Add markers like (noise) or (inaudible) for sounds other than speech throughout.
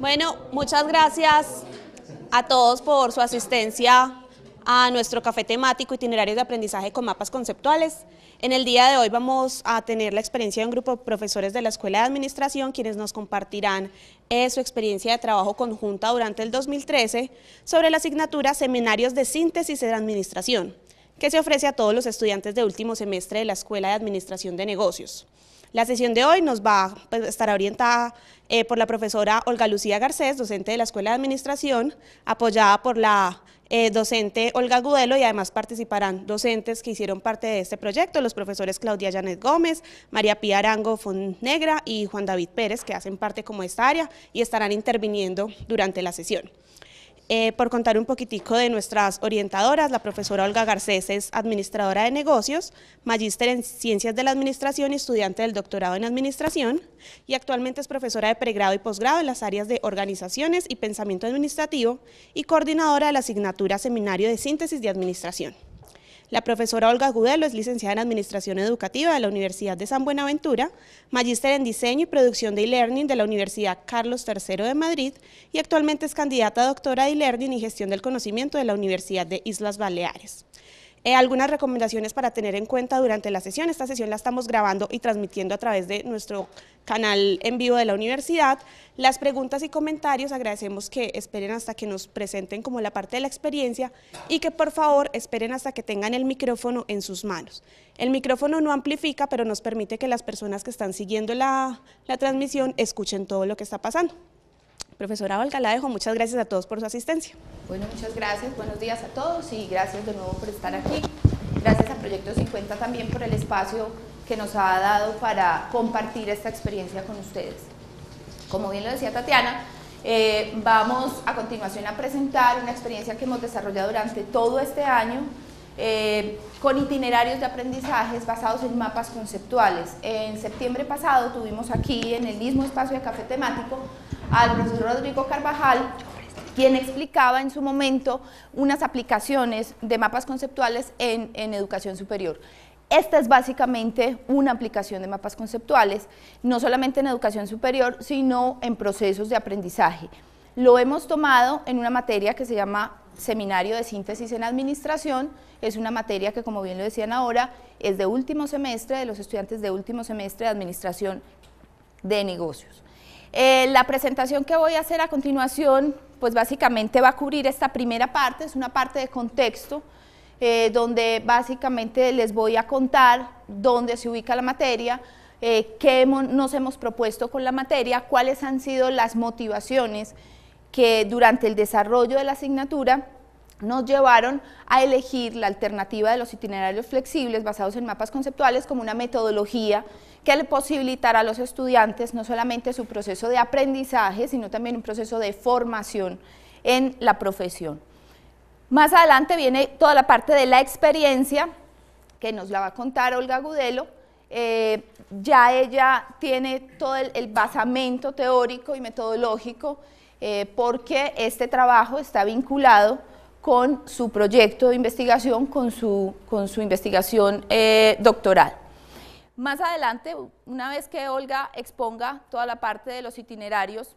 Bueno, muchas gracias a todos por su asistencia a nuestro café temático itinerario de Aprendizaje con Mapas Conceptuales. En el día de hoy vamos a tener la experiencia de un grupo de profesores de la Escuela de Administración quienes nos compartirán eh, su experiencia de trabajo conjunta durante el 2013 sobre la asignatura Seminarios de Síntesis de Administración, que se ofrece a todos los estudiantes de último semestre de la Escuela de Administración de Negocios. La sesión de hoy nos va a pues, estar orientada eh, por la profesora Olga Lucía Garcés, docente de la Escuela de Administración, apoyada por la eh, docente Olga Gudelo y además participarán docentes que hicieron parte de este proyecto, los profesores Claudia Janet Gómez, María Pía Arango Fonnegra y Juan David Pérez, que hacen parte como esta área y estarán interviniendo durante la sesión. Eh, por contar un poquitico de nuestras orientadoras, la profesora Olga Garcés es administradora de negocios, magíster en ciencias de la administración y estudiante del doctorado en administración y actualmente es profesora de pregrado y posgrado en las áreas de organizaciones y pensamiento administrativo y coordinadora de la asignatura Seminario de Síntesis de Administración. La profesora Olga Gudelo es licenciada en Administración Educativa de la Universidad de San Buenaventura, magíster en Diseño y Producción de e-Learning de la Universidad Carlos III de Madrid y actualmente es candidata a doctora de e-Learning y Gestión del Conocimiento de la Universidad de Islas Baleares. Eh, algunas recomendaciones para tener en cuenta durante la sesión. Esta sesión la estamos grabando y transmitiendo a través de nuestro canal en vivo de la universidad. Las preguntas y comentarios agradecemos que esperen hasta que nos presenten como la parte de la experiencia y que por favor esperen hasta que tengan el micrófono en sus manos. El micrófono no amplifica, pero nos permite que las personas que están siguiendo la transmisión escuchen todo lo que está pasando. Profesora Valcalá, dejo, muchas gracias a todos por su asistencia. Bueno, muchas gracias, buenos días a todos y gracias de nuevo por estar aquí. Gracias a Proyecto 50 también por el espacio que nos ha dado para compartir esta experiencia con ustedes. Como bien lo decía Tatiana, eh, vamos a continuación a presentar una experiencia que hemos desarrollado durante todo este año eh, con itinerarios de aprendizajes basados en mapas conceptuales. En septiembre pasado tuvimos aquí en el mismo espacio de café temático al profesor Rodrigo Carvajal, quien explicaba en su momento unas aplicaciones de mapas conceptuales en educación superior. Esta es básicamente una aplicación de mapas conceptuales, no solamente en educación superior, sino en procesos de aprendizaje. Lo hemos tomado en una materia que se llama seminario de síntesis en administración. Es una materia que, como bien lo decían ahora, es de último semestre, de los estudiantes de último semestre de administración de negocios. Eh, la presentación que voy a hacer a continuación, pues básicamente va a cubrir esta primera parte, es una parte de contexto, eh, donde básicamente les voy a contar dónde se ubica la materia, eh, qué nos hemos propuesto con la materia, cuáles han sido las motivaciones que durante el desarrollo de la asignatura nos llevaron a elegir la alternativa de los itinerarios flexibles basados en mapas conceptuales como una metodología que le posibilitará a los estudiantes no solamente su proceso de aprendizaje, sino también un proceso de formación en la profesión. Más adelante viene toda la parte de la experiencia, que nos la va a contar Olga Gudelo, eh, ya ella tiene todo el basamento teórico y metodológico eh, porque este trabajo está vinculado con su proyecto de investigación, con su, investigación eh, doctoral. Más adelante, una vez que Olga exponga toda la parte de los itinerarios,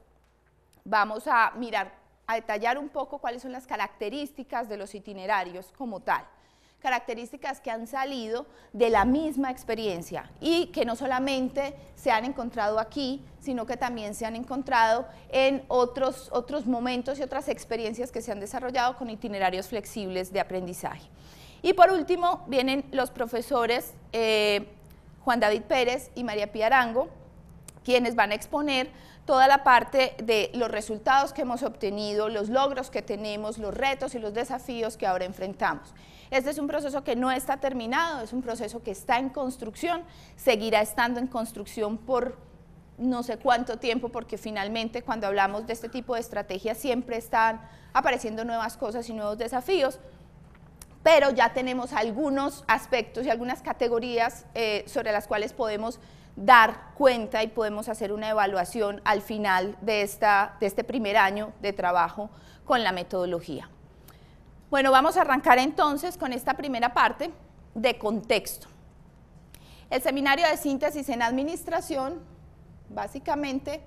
vamos a mirar, a detallar un poco cuáles son las características de los itinerarios como tal características que han salido de la misma experiencia y que no solamente se han encontrado aquí, sino que también se han encontrado en otros, otros momentos y otras experiencias que se han desarrollado con itinerarios flexibles de aprendizaje. Y por último vienen los profesores eh, Juan David Pérez y María Pía Arango, quienes van a exponer toda la parte de los resultados que hemos obtenido, los logros que tenemos, los retos y los desafíos que ahora enfrentamos. Este es un proceso que no está terminado, es un proceso que está en construcción, seguirá estando en construcción por no sé cuánto tiempo, porque finalmente cuando hablamos de este tipo de estrategias siempre están apareciendo nuevas cosas y nuevos desafíos, pero ya tenemos algunos aspectos y algunas categorías eh, sobre las cuales podemos dar cuenta y podemos hacer una evaluación al final de este primer año de trabajo con la metodología. Bueno, vamos a arrancar entonces con esta primera parte de contexto. El seminario de síntesis en administración, básicamente,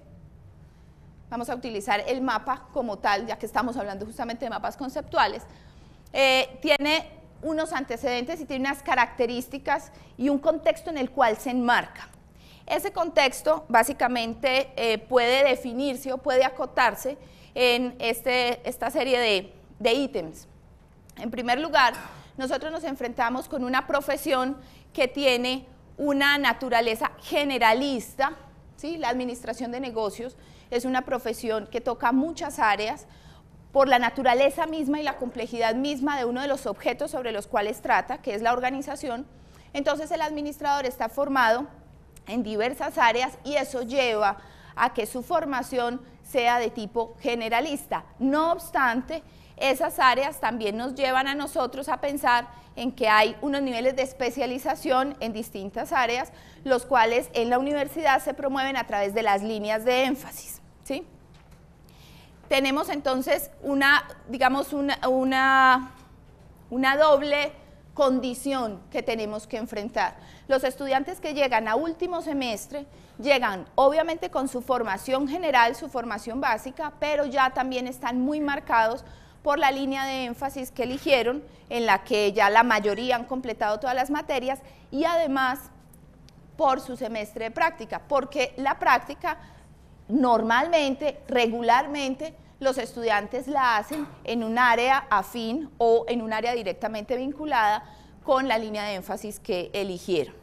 vamos a utilizar el mapa como tal, ya que estamos hablando justamente de mapas conceptuales, eh, tiene unos antecedentes y tiene unas características y un contexto en el cual se enmarca. Ese contexto básicamente eh, puede definirse o puede acotarse en este, esta serie de ítems. En primer lugar, nosotros nos enfrentamos con una profesión que tiene una naturaleza generalista, ¿sí? la administración de negocios es una profesión que toca muchas áreas por la naturaleza misma y la complejidad misma de uno de los objetos sobre los cuales trata, que es la organización. Entonces el administrador está formado en diversas áreas y eso lleva a que su formación sea de tipo generalista. No obstante, esas áreas también nos llevan a nosotros a pensar en que hay unos niveles de especialización en distintas áreas, los cuales en la universidad se promueven a través de las líneas de énfasis. ¿sí? Tenemos entonces una, digamos, una, una, una doble condición que tenemos que enfrentar. Los estudiantes que llegan a último semestre llegan obviamente con su formación general, su formación básica, pero ya también están muy marcados por la línea de énfasis que eligieron, en la que ya la mayoría han completado todas las materias y además por su semestre de práctica, porque la práctica normalmente, regularmente, los estudiantes la hacen en un área afín o en un área directamente vinculada con la línea de énfasis que eligieron.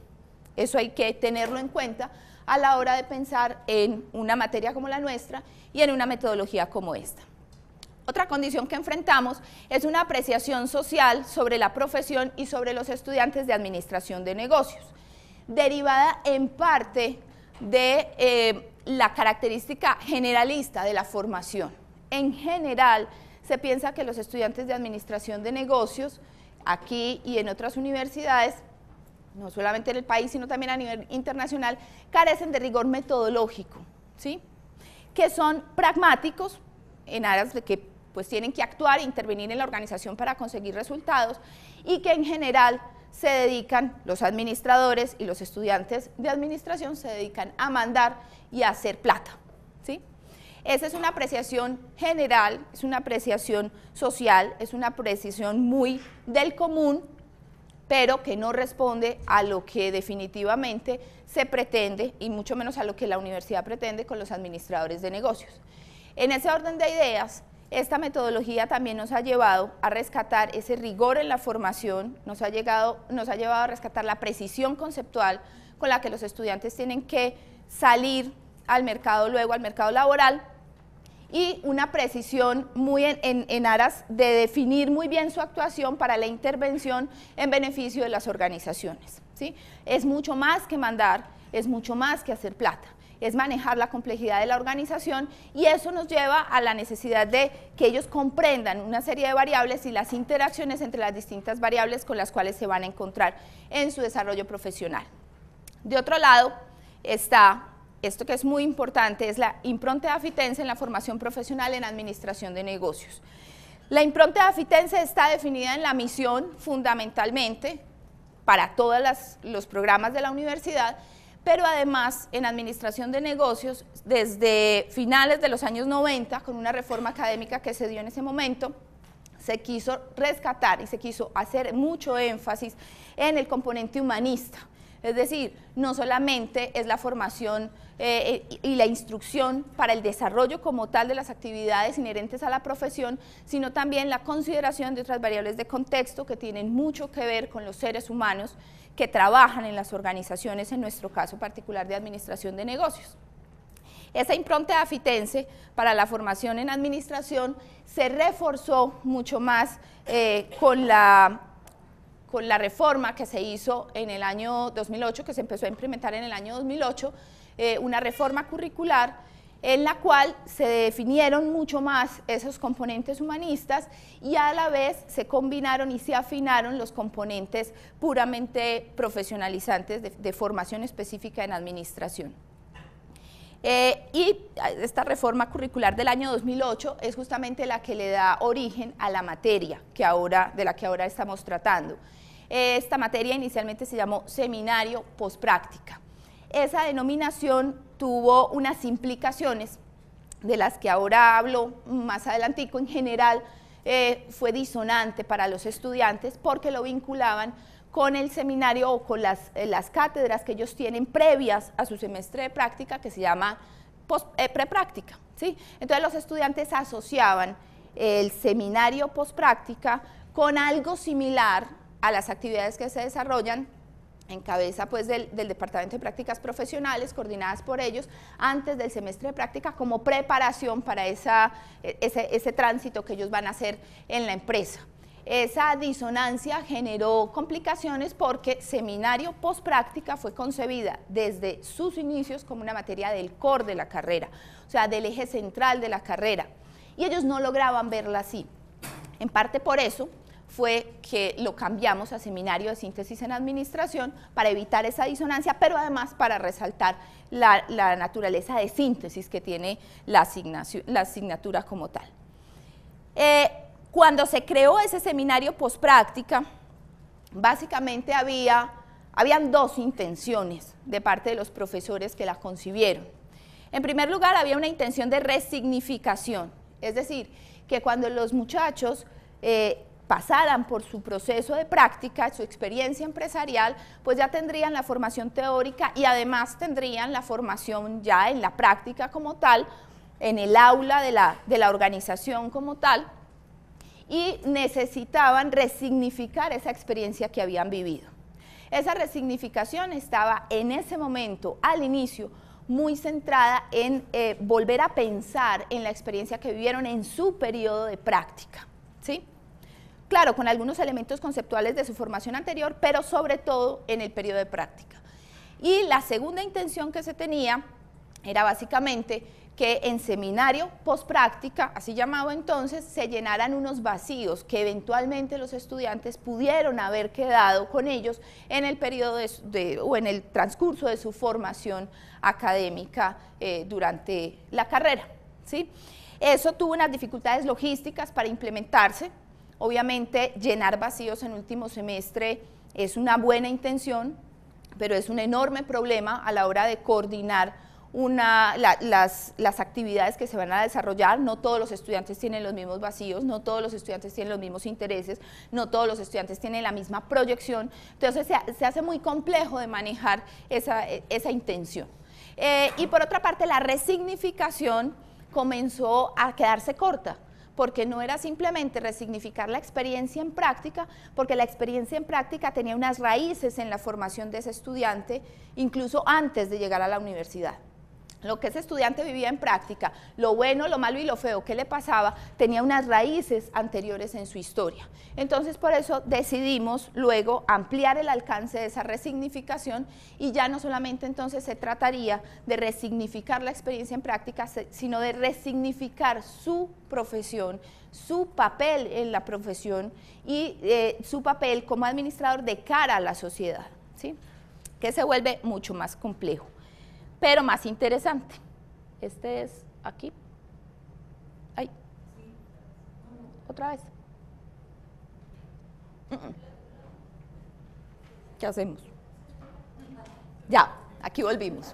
Eso hay que tenerlo en cuenta a la hora de pensar en una materia como la nuestra y en una metodología como esta. Otra condición que enfrentamos es una apreciación social sobre la profesión y sobre los estudiantes de administración de negocios, derivada en parte de eh, la característica generalista de la formación. En general, se piensa que los estudiantes de administración de negocios, aquí y en otras universidades, no solamente en el país, sino también a nivel internacional, carecen de rigor metodológico, ¿sí? que son pragmáticos en áreas de que pues tienen que actuar e intervenir en la organización para conseguir resultados y que en general se dedican, los administradores y los estudiantes de administración se dedican a mandar y a hacer plata. ¿sí? Esa es una apreciación general, es una apreciación social, es una apreciación muy del común, pero que no responde a lo que definitivamente se pretende y mucho menos a lo que la universidad pretende con los administradores de negocios. En ese orden de ideas, esta metodología también nos ha llevado a rescatar ese rigor en la formación, nos ha, llegado, nos ha llevado a rescatar la precisión conceptual con la que los estudiantes tienen que salir al mercado luego, al mercado laboral, y una precisión muy en, aras de definir muy bien su actuación para la intervención en beneficio de las organizaciones. ¿sí? Es mucho más que mandar, es mucho más que hacer plata es manejar la complejidad de la organización y eso nos lleva a la necesidad de que ellos comprendan una serie de variables y las interacciones entre las distintas variables con las cuales se van a encontrar en su desarrollo profesional. De otro lado está esto que es muy importante, es la impronta afitense en la formación profesional en administración de negocios. La impronta afitense está definida en la misión fundamentalmente para todos los programas de la universidad, pero además en administración de negocios desde finales de los años 90, con una reforma académica que se dio en ese momento, se quiso rescatar y se quiso hacer mucho énfasis en el componente humanista. Es decir, no solamente es la formación eh, y la instrucción para el desarrollo como tal de las actividades inherentes a la profesión, sino también la consideración de otras variables de contexto que tienen mucho que ver con los seres humanos que trabajan en las organizaciones, en nuestro caso particular de administración de negocios. Esa impronta afitense para la formación en administración se reforzó mucho más eh, con, la, reforma que se hizo en el año 2008, que se empezó a implementar en el año 2008, eh, una reforma curricular en la cual se definieron mucho más esos componentes humanistas y a la vez se combinaron y se afinaron los componentes puramente profesionalizantes de, formación específica en administración. Eh, y esta reforma curricular del año 2008 es justamente la que le da origen a la materia que ahora, de la que ahora estamos tratando. Esta materia inicialmente se llamó Seminario Postpráctica esa denominación tuvo unas implicaciones de las que ahora hablo más adelantico en general, eh, fue disonante para los estudiantes porque lo vinculaban con el seminario o con las, eh, las cátedras que ellos tienen previas a su semestre de práctica que se llama eh, prepráctica. ¿sí? Entonces los estudiantes asociaban el seminario práctica con algo similar a las actividades que se desarrollan en cabeza pues del, Departamento de Prácticas Profesionales, coordinadas por ellos antes del semestre de práctica como preparación para esa, e, ese, tránsito que ellos van a hacer en la empresa. Esa disonancia generó complicaciones porque seminario post práctica fue concebida desde sus inicios como una materia del core de la carrera, o sea, del eje central de la carrera, y ellos no lograban verla así. En parte por eso, fue que lo cambiamos a seminario de síntesis en administración para evitar esa disonancia, pero además para resaltar la, naturaleza de síntesis que tiene la, la asignatura como tal. Eh, cuando se creó ese seminario pospráctica, básicamente había, habían dos intenciones de parte de los profesores que la concibieron. En primer lugar, había una intención de resignificación, es decir, que cuando los muchachos eh, pasaran por su proceso de práctica, su experiencia empresarial, pues ya tendrían la formación teórica y además tendrían la formación ya en la práctica como tal, en el aula de la, organización como tal, y necesitaban resignificar esa experiencia que habían vivido. Esa resignificación estaba en ese momento, al inicio, muy centrada en eh, volver a pensar en la experiencia que vivieron en su periodo de práctica. ¿sí? claro, con algunos elementos conceptuales de su formación anterior, pero sobre todo en el periodo de práctica. Y la segunda intención que se tenía era básicamente que en seminario práctica, así llamado entonces, se llenaran unos vacíos que eventualmente los estudiantes pudieron haber quedado con ellos en el periodo o en el transcurso de su formación académica eh, durante la carrera. ¿sí? Eso tuvo unas dificultades logísticas para implementarse, Obviamente, llenar vacíos en último semestre es una buena intención, pero es un enorme problema a la hora de coordinar las, actividades que se van a desarrollar. No todos los estudiantes tienen los mismos vacíos, no todos los estudiantes tienen los mismos intereses, no todos los estudiantes tienen la misma proyección. Entonces se, hace muy complejo de manejar esa, intención. Eh, y por otra parte, la resignificación comenzó a quedarse corta porque no era simplemente resignificar la experiencia en práctica, porque la experiencia en práctica tenía unas raíces en la formación de ese estudiante, incluso antes de llegar a la universidad lo que ese estudiante vivía en práctica, lo bueno, lo malo y lo feo que le pasaba, tenía unas raíces anteriores en su historia. Entonces, por eso decidimos luego ampliar el alcance de esa resignificación y ya no solamente entonces se trataría de resignificar la experiencia en práctica, sino de resignificar su profesión, su papel en la profesión y eh, su papel como administrador de cara a la sociedad, ¿sí? que se vuelve mucho más complejo pero más interesante. Este es aquí. Ahí. Otra vez. ¿Qué hacemos? Ya, aquí volvimos.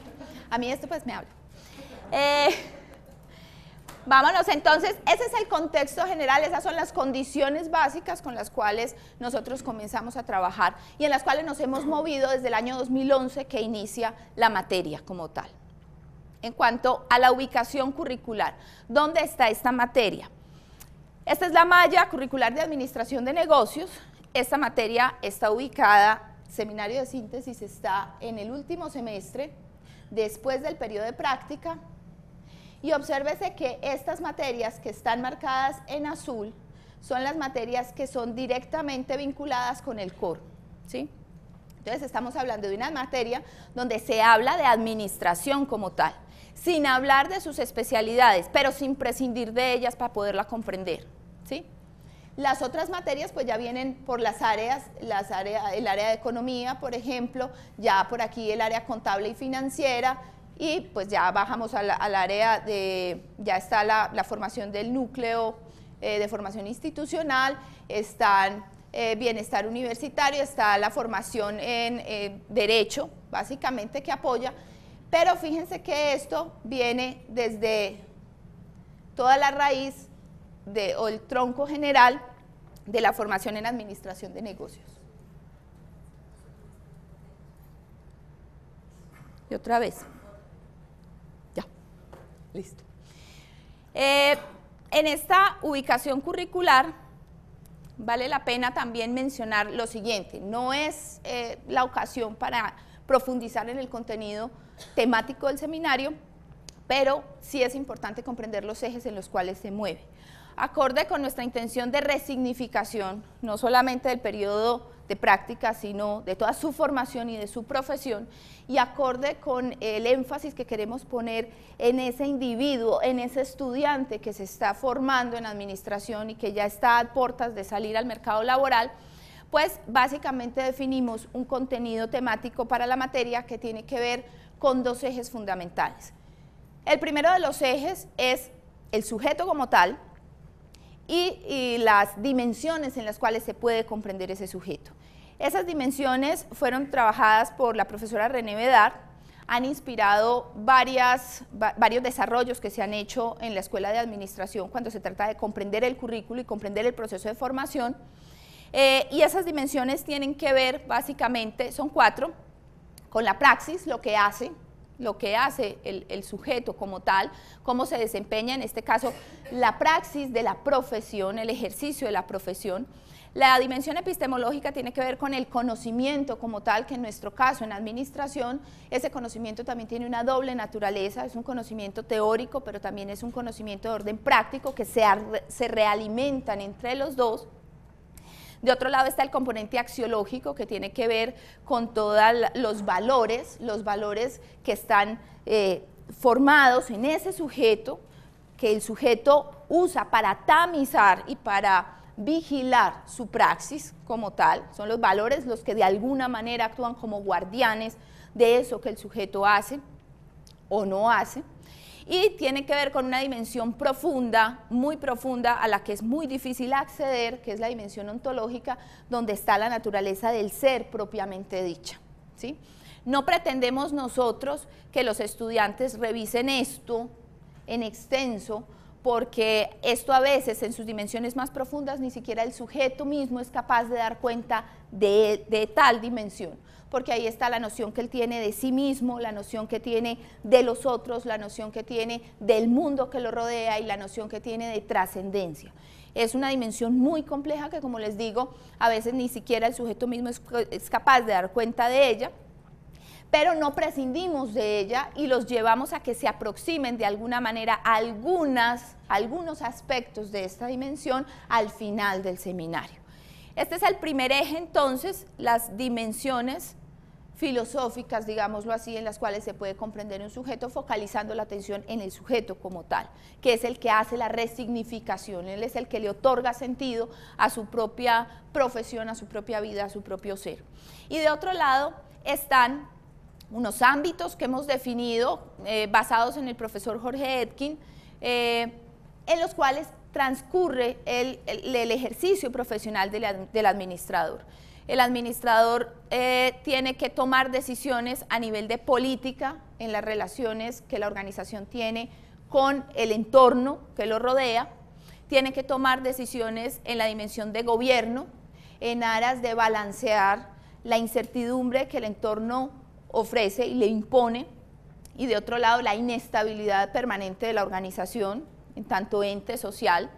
A mí esto pues me habla. Eh, Vámonos entonces, ese es el contexto general, esas son las condiciones básicas con las cuales nosotros comenzamos a trabajar y en las cuales nos hemos movido desde el año 2011 que inicia la materia como tal. En cuanto a la ubicación curricular, ¿dónde está esta materia? Esta es la malla curricular de Administración de Negocios. Esta materia está ubicada, seminario de síntesis está en el último semestre, después del periodo de práctica, y obsérvese que estas materias que están marcadas en azul son las materias que son directamente vinculadas con el core, ¿sí? Entonces estamos hablando de una materia donde se habla de administración como tal, sin hablar de sus especialidades, pero sin prescindir de ellas para poderla comprender, ¿sí? Las otras materias pues ya vienen por las áreas, el área de economía, por ejemplo, ya por aquí el área contable y financiera, y pues ya bajamos al, área de, ya está la, formación del núcleo eh, de formación institucional, está eh, bienestar universitario, está la formación en eh, derecho, básicamente que apoya, pero fíjense que esto viene desde toda la raíz de, o el tronco general de la formación en administración de negocios. Y otra vez. Listo. Eh, en esta ubicación curricular vale la pena también mencionar lo siguiente, no es eh, la ocasión para profundizar en el contenido temático del seminario, pero sí es importante comprender los ejes en los cuales se mueve. Acorde con nuestra intención de resignificación, no solamente del periodo de práctica, sino de toda su formación y de su profesión, y acorde con el énfasis que queremos poner en ese individuo, en ese estudiante que se está formando en administración y que ya está a puertas de salir al mercado laboral, pues básicamente definimos un contenido temático para la materia que tiene que ver con dos ejes fundamentales. El primero de los ejes es el sujeto como tal, y, las dimensiones en las cuales se puede comprender ese sujeto. Esas dimensiones fueron trabajadas por la profesora René Vedar, han inspirado varias, varios desarrollos que se han hecho en la Escuela de Administración cuando se trata de comprender el currículo y comprender el proceso de formación. Eh, y esas dimensiones tienen que ver básicamente, son cuatro, con la praxis, lo que hace lo que hace el, sujeto como tal, cómo se desempeña en este caso la praxis de la profesión, el ejercicio de la profesión. La dimensión epistemológica tiene que ver con el conocimiento como tal, que en nuestro caso en administración, ese conocimiento también tiene una doble naturaleza, es un conocimiento teórico, pero también es un conocimiento de orden práctico que se, se realimentan entre los dos. De otro lado está el componente axiológico que tiene que ver con todos los valores, los valores que están eh, formados en ese sujeto, que el sujeto usa para tamizar y para vigilar su praxis como tal, son los valores los que de alguna manera actúan como guardianes de eso que el sujeto hace o no hace y tiene que ver con una dimensión profunda, muy profunda, a la que es muy difícil acceder, que es la dimensión ontológica, donde está la naturaleza del ser propiamente dicha. ¿sí? No pretendemos nosotros que los estudiantes revisen esto en extenso, porque esto a veces en sus dimensiones más profundas ni siquiera el sujeto mismo es capaz de dar cuenta de, de tal dimensión porque ahí está la noción que él tiene de sí mismo, la noción que tiene de los otros, la noción que tiene del mundo que lo rodea y la noción que tiene de trascendencia. Es una dimensión muy compleja que, como les digo, a veces ni siquiera el sujeto mismo es, capaz de dar cuenta de ella, pero no prescindimos de ella y los llevamos a que se aproximen de alguna manera algunas, algunos aspectos de esta dimensión al final del seminario. Este es el primer eje entonces, las dimensiones filosóficas, digámoslo así, en las cuales se puede comprender un sujeto focalizando la atención en el sujeto como tal, que es el que hace la resignificación, él es el que le otorga sentido a su propia profesión, a su propia vida, a su propio ser. Y de otro lado están unos ámbitos que hemos definido eh, basados en el profesor Jorge Edkin, eh, en los cuales transcurre el, ejercicio profesional del administrador el administrador eh, tiene que tomar decisiones a nivel de política en las relaciones que la organización tiene con el entorno que lo rodea, tiene que tomar decisiones en la dimensión de gobierno, en aras de balancear la incertidumbre que el entorno ofrece y le impone, y de otro lado la inestabilidad permanente de la organización, en tanto ente social,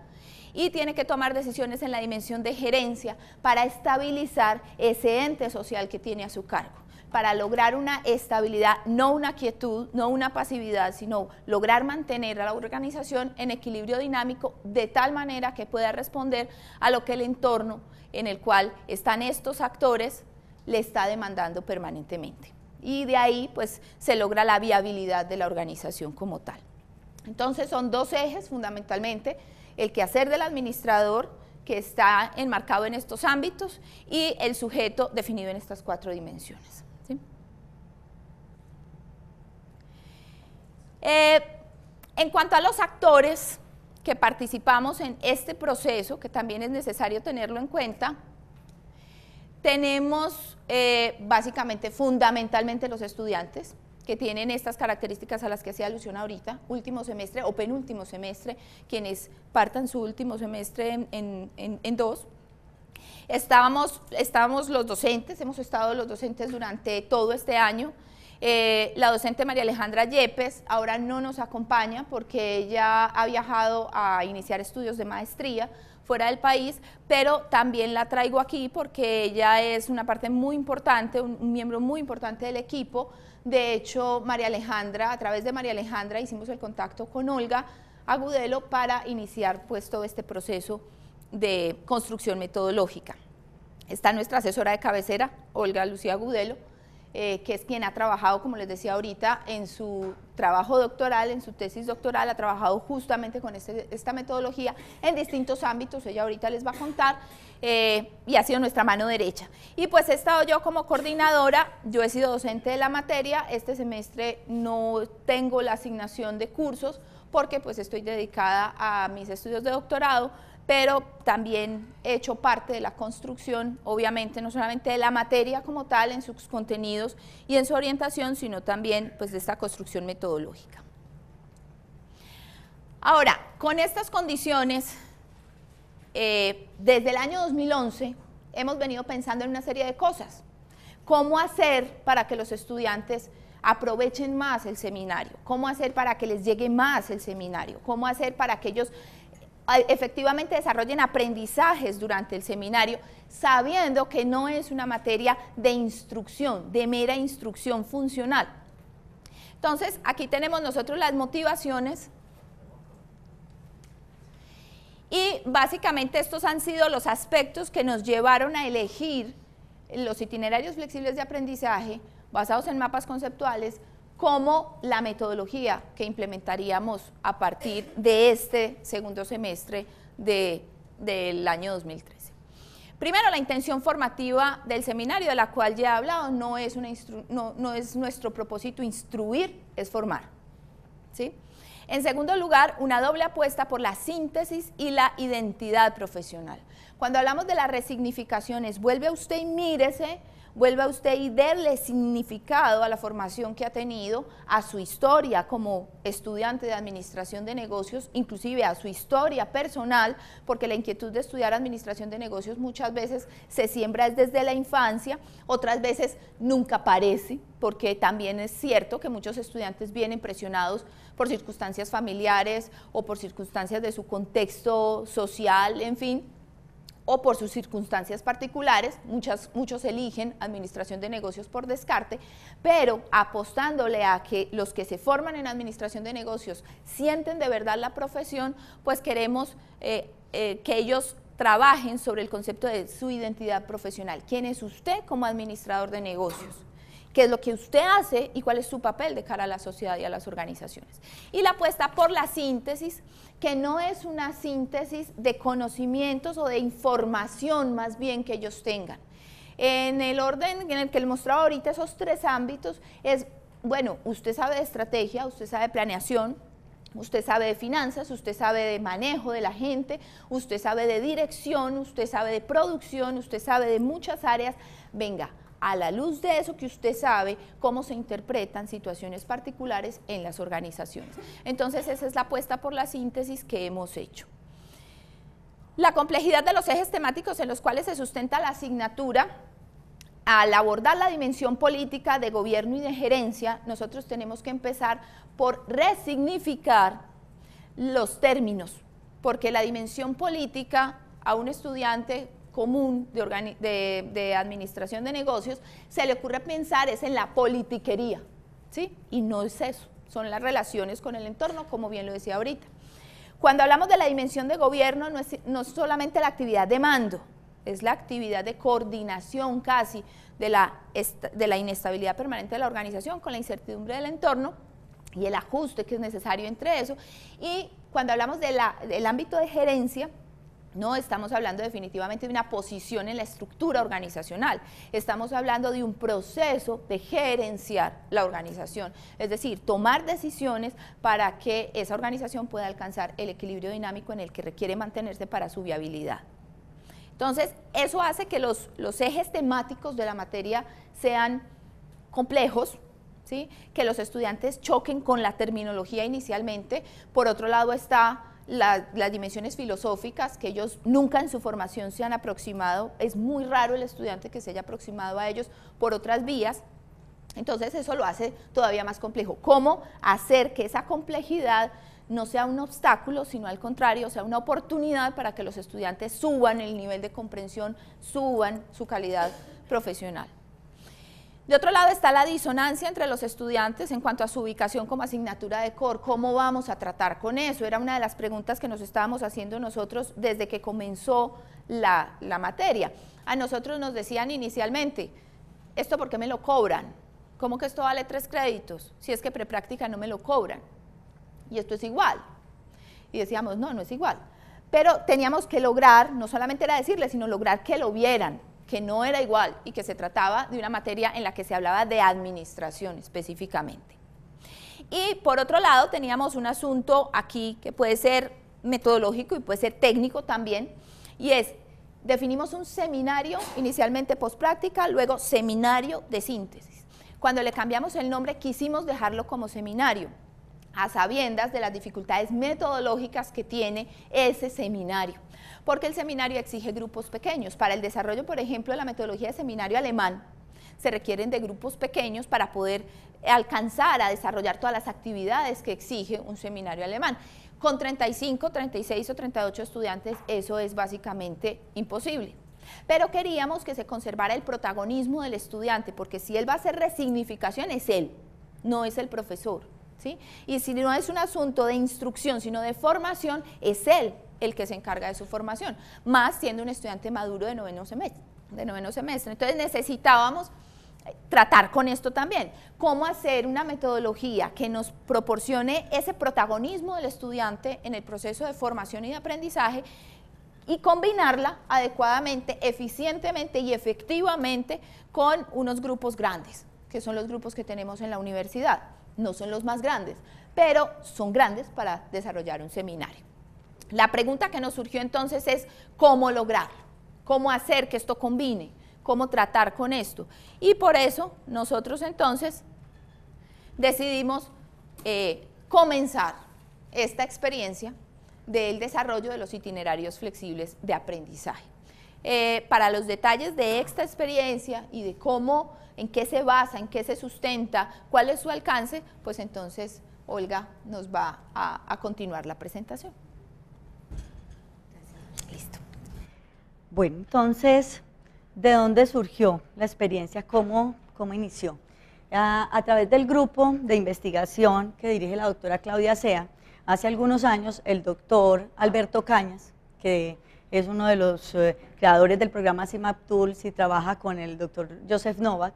y tiene que tomar decisiones en la dimensión de gerencia para estabilizar ese ente social que tiene a su cargo para lograr una estabilidad, no una quietud, no una pasividad, sino lograr mantener a la organización en equilibrio dinámico de tal manera que pueda responder a lo que el entorno en el cual están estos actores le está demandando permanentemente. Y de ahí pues se logra la viabilidad de la organización como tal. Entonces son dos ejes fundamentalmente el quehacer del administrador que está enmarcado en estos ámbitos y el sujeto definido en estas cuatro dimensiones. Eh, en cuanto a los actores que participamos en este proceso, que también es necesario tenerlo en cuenta, tenemos eh, básicamente fundamentalmente los estudiantes, que tienen estas características a las que hacía alusión ahorita, último semestre o penúltimo semestre, quienes partan su último semestre en, dos. Estábamos, los docentes, hemos estado los docentes durante todo este año. Eh, la docente María Alejandra Yepes ahora no nos acompaña porque ella ha viajado a iniciar estudios de maestría fuera del país, pero también la traigo aquí porque ella es una parte muy importante, un miembro muy importante del equipo de hecho, María Alejandra, a través de María Alejandra hicimos el contacto con Olga Agudelo para iniciar pues todo este proceso de construcción metodológica. Está nuestra asesora de cabecera, Olga Lucía Agudelo, eh, que es quien ha trabajado, como les decía ahorita, en su trabajo doctoral, en su tesis doctoral, ha trabajado justamente con este, esta metodología en distintos ámbitos, ella ahorita les va a contar, eh, y ha sido nuestra mano derecha. Y pues he estado yo como coordinadora, yo he sido docente de la materia, este semestre no tengo la asignación de cursos porque pues estoy dedicada a mis estudios de doctorado, pero también he hecho parte de la construcción, obviamente, no solamente de la materia como tal, en sus contenidos y en su orientación, sino también pues, de esta construcción metodológica. Ahora, con estas condiciones eh, desde el año 2011 hemos venido pensando en una serie de cosas. ¿Cómo hacer para que los estudiantes aprovechen más el seminario? ¿Cómo hacer para que les llegue más el seminario? ¿Cómo hacer para que ellos ah, efectivamente desarrollen aprendizajes durante el seminario, sabiendo que no es una materia de instrucción, de mera instrucción funcional. Entonces, aquí tenemos nosotros las motivaciones y básicamente estos han sido los aspectos que nos llevaron a elegir los itinerarios flexibles de aprendizaje basados en mapas conceptuales como la metodología que implementaríamos a partir de este segundo semestre del año 2013. Primero, la intención formativa del seminario, de la cual ya he hablado, no es, no es nuestro propósito instruir, es formar. ¿sí? En segundo lugar, una doble apuesta por la síntesis y la identidad profesional. Cuando hablamos de las resignificaciones, vuelve usted y mírese vuelva usted y déle significado a la formación que ha tenido, a su historia como estudiante de administración de negocios, inclusive a su historia personal, porque la inquietud de estudiar administración de negocios muchas veces se siembra desde la infancia, otras veces nunca aparece, porque también es cierto que muchos estudiantes vienen presionados por circunstancias familiares o por circunstancias de su contexto social, en fin, o por sus circunstancias particulares, muchas, muchos eligen administración de negocios por descarte, pero apostándole a que los que se forman en administración de negocios sienten de verdad la profesión, pues queremos eh, eh, que ellos trabajen sobre el concepto de su identidad profesional. ¿Quién es usted como administrador de negocios? qué es lo que usted hace y cuál es su papel de cara a la sociedad y a las organizaciones. Y la apuesta por la síntesis, que no es una síntesis de conocimientos o de información más bien que ellos tengan. En el orden en el que le mostraba ahorita esos tres ámbitos es, bueno, usted sabe de estrategia, usted sabe de planeación, Usted sabe de finanzas, usted sabe de manejo de la gente, usted sabe de dirección, usted sabe de producción, usted sabe de muchas áreas. Venga, a la luz de eso que usted sabe cómo se interpretan situaciones particulares en las organizaciones. Entonces esa es la apuesta por la síntesis que hemos hecho. La complejidad de los ejes temáticos en los cuales se sustenta la asignatura al abordar la dimensión política de gobierno y de gerencia, nosotros tenemos que empezar por resignificar los términos, porque la dimensión política a un estudiante común de, de, administración de negocios, se le ocurre pensar es en la politiquería, ¿sí? Y no es eso, son las relaciones con el entorno, como bien lo decía ahorita. Cuando hablamos de la dimensión de gobierno, no es, no solamente la actividad de mando, es la actividad de coordinación casi de la, de la inestabilidad permanente de la organización con la incertidumbre del entorno y el ajuste que es necesario entre eso. Y cuando hablamos de la, del ámbito de gerencia, no estamos hablando definitivamente de una posición en la estructura organizacional, estamos hablando de un proceso de gerenciar la organización, es decir, tomar decisiones para que esa organización pueda alcanzar el equilibrio dinámico en el que requiere mantenerse para su viabilidad. Entonces, eso hace que los, ejes temáticos de la materia sean complejos, ¿sí? que los estudiantes choquen con la terminología inicialmente. Por otro lado está las dimensiones filosóficas, que ellos nunca en su formación se han aproximado, es muy raro el estudiante que se haya aproximado a ellos por otras vías, entonces eso lo hace todavía más complejo. ¿Cómo hacer que esa complejidad no sea un obstáculo, sino al contrario, sea una oportunidad para que los estudiantes suban el nivel de comprensión, suban su calidad profesional? De otro lado está la disonancia entre los estudiantes en cuanto a su ubicación como asignatura de core. ¿Cómo vamos a tratar con eso? Era una de las preguntas que nos estábamos haciendo nosotros desde que comenzó la, materia. A nosotros nos decían inicialmente, ¿esto por qué me lo cobran? ¿Cómo que esto vale tres créditos? Si es que prepráctica no me lo cobran. Y esto es igual. Y decíamos, no, no es igual. Pero teníamos que lograr, no solamente era decirle, sino lograr que lo vieran, que no era igual y que se trataba de una materia en la que se hablaba de administración específicamente. Y por otro lado teníamos un asunto aquí que puede ser metodológico y puede ser técnico también, y es, definimos un seminario, inicialmente postpráctica, luego seminario de síntesis. Cuando le cambiamos el nombre quisimos dejarlo como seminario, a sabiendas de las dificultades metodológicas que tiene ese seminario porque el seminario exige grupos pequeños. Para el desarrollo, por ejemplo, de la metodología de seminario alemán, se requieren de grupos pequeños para poder alcanzar a desarrollar todas las actividades que exige un seminario alemán. Con 35, 36 o 38 estudiantes eso es básicamente imposible. Pero queríamos que se conservara el protagonismo del estudiante, porque si él va a hacer resignificación es él, no es el profesor. ¿sí? Y si no es un asunto de instrucción, sino de formación, es él el que se encarga de su formación, más siendo un estudiante maduro de noveno semestre. De noveno semestre. Entonces necesitábamos eh, tratar con esto también. Cómo hacer una metodología que nos proporcione ese protagonismo del estudiante en el proceso de formación y de aprendizaje y combinarla adecuadamente, eficientemente y efectivamente con unos grupos grandes, que son los grupos que tenemos en la universidad. No son los más grandes, pero son grandes para desarrollar un seminario. La pregunta que nos surgió entonces es cómo lograrlo, cómo hacer que esto combine, cómo tratar con esto. Y por eso nosotros entonces decidimos eh, comenzar esta experiencia del desarrollo de los itinerarios flexibles de aprendizaje. Eh, para los detalles de esta experiencia y de cómo, en qué se basa, en qué se sustenta, cuál es su alcance, pues entonces Olga nos va a continuar la presentación. Bueno, entonces, ¿de dónde surgió la experiencia? ¿Cómo, inició? Ah, a, través del grupo de investigación que dirige la doctora Claudia Sea, hace algunos años el doctor Alberto Cañas, que es uno de los eh, creadores del programa CIMAP Tools y trabaja con el doctor Joseph Novak,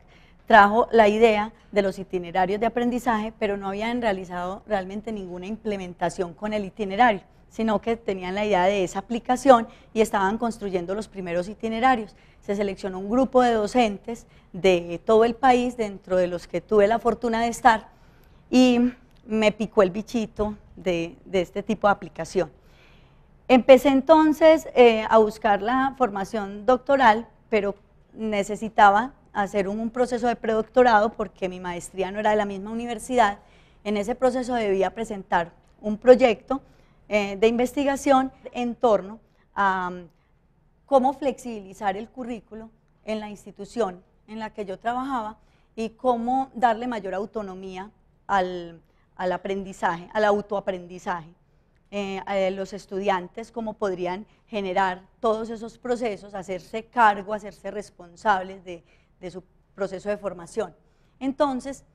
trajo la idea de los itinerarios de aprendizaje, pero no habían realizado realmente ninguna implementación con el itinerario sino que tenían la idea de esa aplicación y estaban construyendo los primeros itinerarios. Se seleccionó un grupo de docentes de todo el país, dentro de los que tuve la fortuna de estar, y me picó el bichito de, este tipo de aplicación. Empecé entonces eh, a buscar la formación doctoral, pero necesitaba hacer un, proceso de predoctorado porque mi maestría no era de la misma universidad. En ese proceso debía presentar un proyecto eh, de investigación en torno a um, cómo flexibilizar el currículo en la institución en la que yo trabajaba y cómo darle mayor autonomía al, al aprendizaje, al autoaprendizaje. Eh, eh, los estudiantes, cómo podrían generar todos esos procesos, hacerse cargo, hacerse responsables de, de su proceso de formación. Entonces,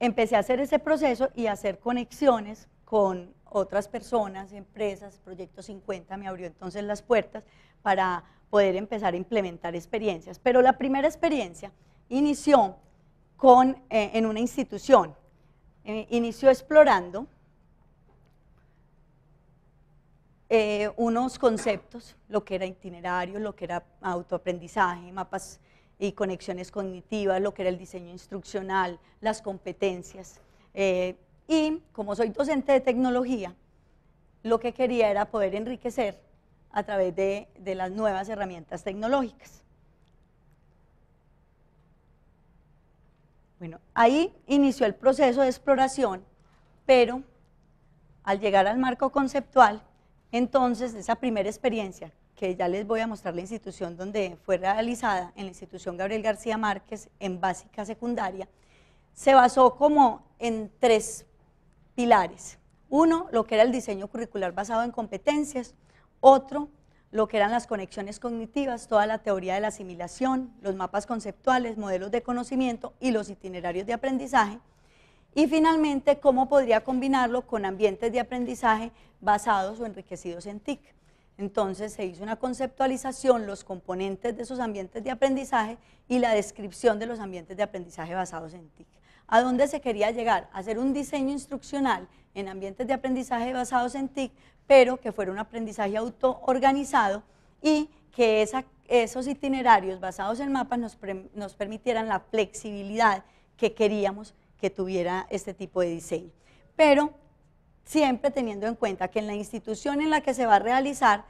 empecé a hacer ese proceso y a hacer conexiones con otras personas, empresas, Proyecto 50 me abrió entonces las puertas para poder empezar a implementar experiencias. Pero la primera experiencia inició con, eh, en una institución. Eh, inició explorando eh, unos conceptos, lo que era itinerario, lo que era autoaprendizaje, mapas y conexiones cognitivas, lo que era el diseño instruccional, las competencias, y como soy docente de tecnología, lo que quería era poder enriquecer a través de, de las nuevas herramientas tecnológicas. Bueno, ahí inició el proceso de exploración, pero al llegar al marco conceptual, entonces esa primera experiencia, que ya les voy a mostrar la institución donde fue realizada, en la institución Gabriel García Márquez, en básica secundaria, se basó como en tres pilares. Uno, lo que era el diseño curricular basado en competencias. Otro, lo que eran las conexiones cognitivas, toda la teoría de la asimilación, los mapas conceptuales, modelos de conocimiento y los itinerarios de aprendizaje. Y finalmente, cómo podría combinarlo con ambientes de aprendizaje basados o enriquecidos en TIC. Entonces se hizo una conceptualización, los componentes de esos ambientes de aprendizaje y la descripción de los ambientes de aprendizaje basados en TIC. ¿A dónde se quería llegar? hacer un diseño instruccional en ambientes de aprendizaje basados en TIC, pero que fuera un aprendizaje autoorganizado y que esos itinerarios basados en mapas nos permitieran la flexibilidad que queríamos que tuviera este tipo de diseño. Pero siempre teniendo en cuenta que en la institución en la que se va a realizar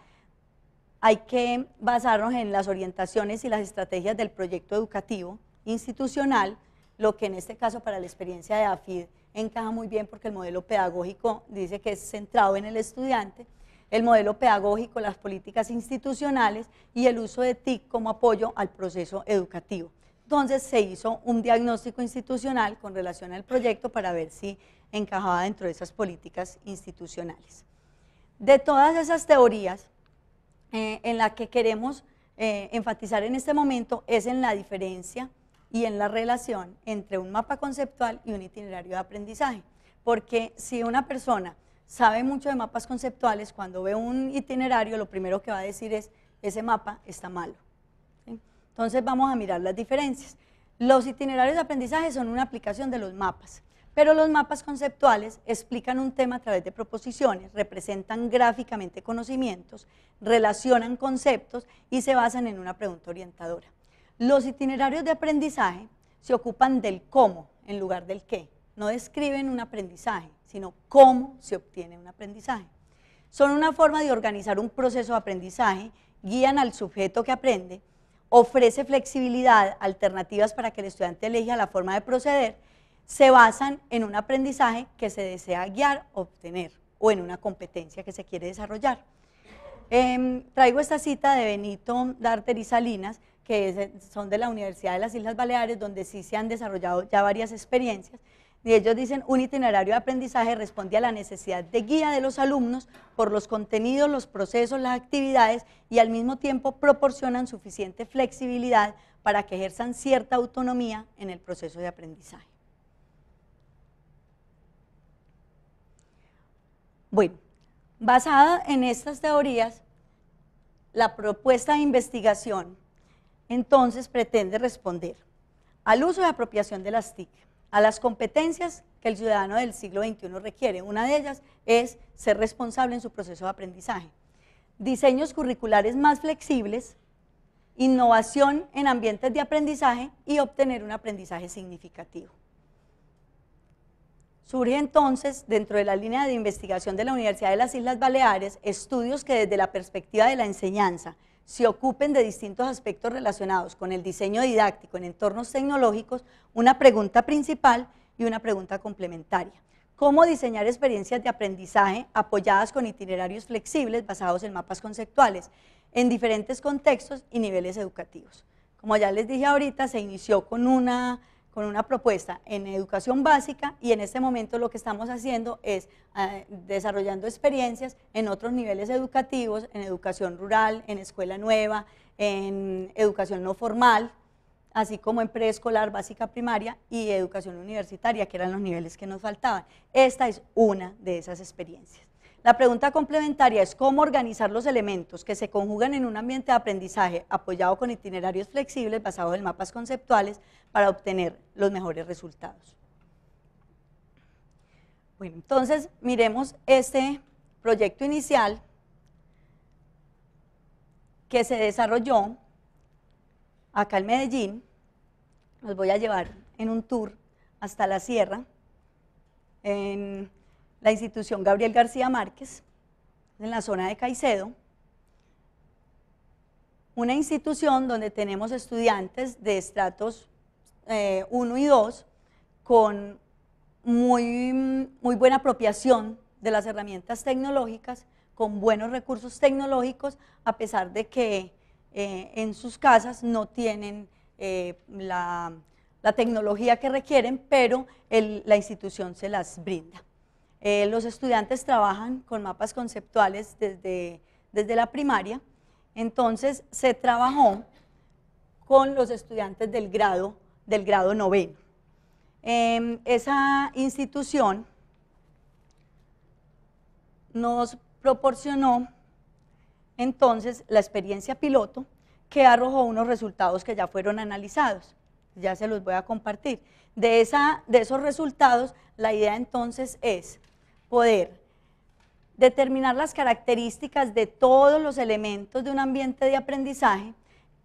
hay que basarnos en las orientaciones y las estrategias del proyecto educativo institucional, lo que en este caso para la experiencia de AFID encaja muy bien porque el modelo pedagógico dice que es centrado en el estudiante, el modelo pedagógico, las políticas institucionales y el uso de TIC como apoyo al proceso educativo. Entonces se hizo un diagnóstico institucional con relación al proyecto para ver si encajaba dentro de esas políticas institucionales. De todas esas teorías, eh, en la que queremos eh, enfatizar en este momento es en la diferencia y en la relación entre un mapa conceptual y un itinerario de aprendizaje. Porque si una persona sabe mucho de mapas conceptuales, cuando ve un itinerario lo primero que va a decir es, ese mapa está malo. Entonces vamos a mirar las diferencias. Los itinerarios de aprendizaje son una aplicación de los mapas, pero los mapas conceptuales explican un tema a través de proposiciones, representan gráficamente conocimientos, relacionan conceptos y se basan en una pregunta orientadora. Los itinerarios de aprendizaje se ocupan del cómo en lugar del qué. No describen un aprendizaje, sino cómo se obtiene un aprendizaje. Son una forma de organizar un proceso de aprendizaje, guían al sujeto que aprende, ofrece flexibilidad, alternativas para que el estudiante elija la forma de proceder, se basan en un aprendizaje que se desea guiar, obtener o en una competencia que se quiere desarrollar. Em, traigo esta cita de Benito Darter y Salinas, que son de la Universidad de las Islas Baleares, donde sí se han desarrollado ya varias experiencias. Y ellos dicen, un itinerario de aprendizaje responde a la necesidad de guía de los alumnos por los contenidos, los procesos, las actividades y al mismo tiempo proporcionan suficiente flexibilidad para que ejerzan cierta autonomía en el proceso de aprendizaje. Bueno, basada en estas teorías, la propuesta de investigación entonces pretende responder al uso y apropiación de las TIC, a las competencias que el ciudadano del siglo XXI requiere. Una de ellas es ser responsable en su proceso de aprendizaje. Diseños curriculares más flexibles, innovación en ambientes de aprendizaje y obtener un aprendizaje significativo. Surge entonces, dentro de la línea de investigación de la Universidad de las Islas Baleares, estudios que desde la perspectiva de la enseñanza, se ocupen de distintos aspectos relacionados con el diseño didáctico en entornos tecnológicos, una pregunta principal y una pregunta complementaria. ¿Cómo diseñar experiencias de aprendizaje apoyadas con itinerarios flexibles basados en mapas conceptuales en diferentes contextos y niveles educativos? Como ya les dije ahorita, se inició con una con una propuesta en educación básica y en este momento lo que estamos haciendo es ah, desarrollando experiencias en otros niveles educativos, en educación rural, en escuela nueva, en educación no formal, así como en preescolar, básica, primaria y educación universitaria, que eran los niveles que nos faltaban. Esta es una de esas experiencias. La pregunta complementaria es cómo organizar los elementos que se conjugan en un ambiente de aprendizaje apoyado con itinerarios flexibles basados en mapas conceptuales para obtener los mejores resultados. Bueno, entonces miremos este proyecto inicial que se desarrolló acá en Medellín. Los voy a llevar en un tour hasta la sierra. En la institución Gabriel García Márquez, en la zona de Caicedo, una institución donde tenemos estudiantes de estratos 1 eh, y 2 con muy, muy buena apropiación de las herramientas tecnológicas, con buenos recursos tecnológicos, a pesar de que eh, en sus casas no tienen eh, la, tecnología que requieren, pero la institución se las brinda. Eh, los estudiantes trabajan con mapas conceptuales desde, la primaria, entonces se trabajó con los estudiantes del grado, del grado noveno. Em, esa institución nos proporcionó entonces la experiencia piloto que arrojó unos resultados que ya fueron analizados. Ya se los voy a compartir. De, esa, de esos resultados, la idea entonces es poder determinar las características de todos los elementos de un ambiente de aprendizaje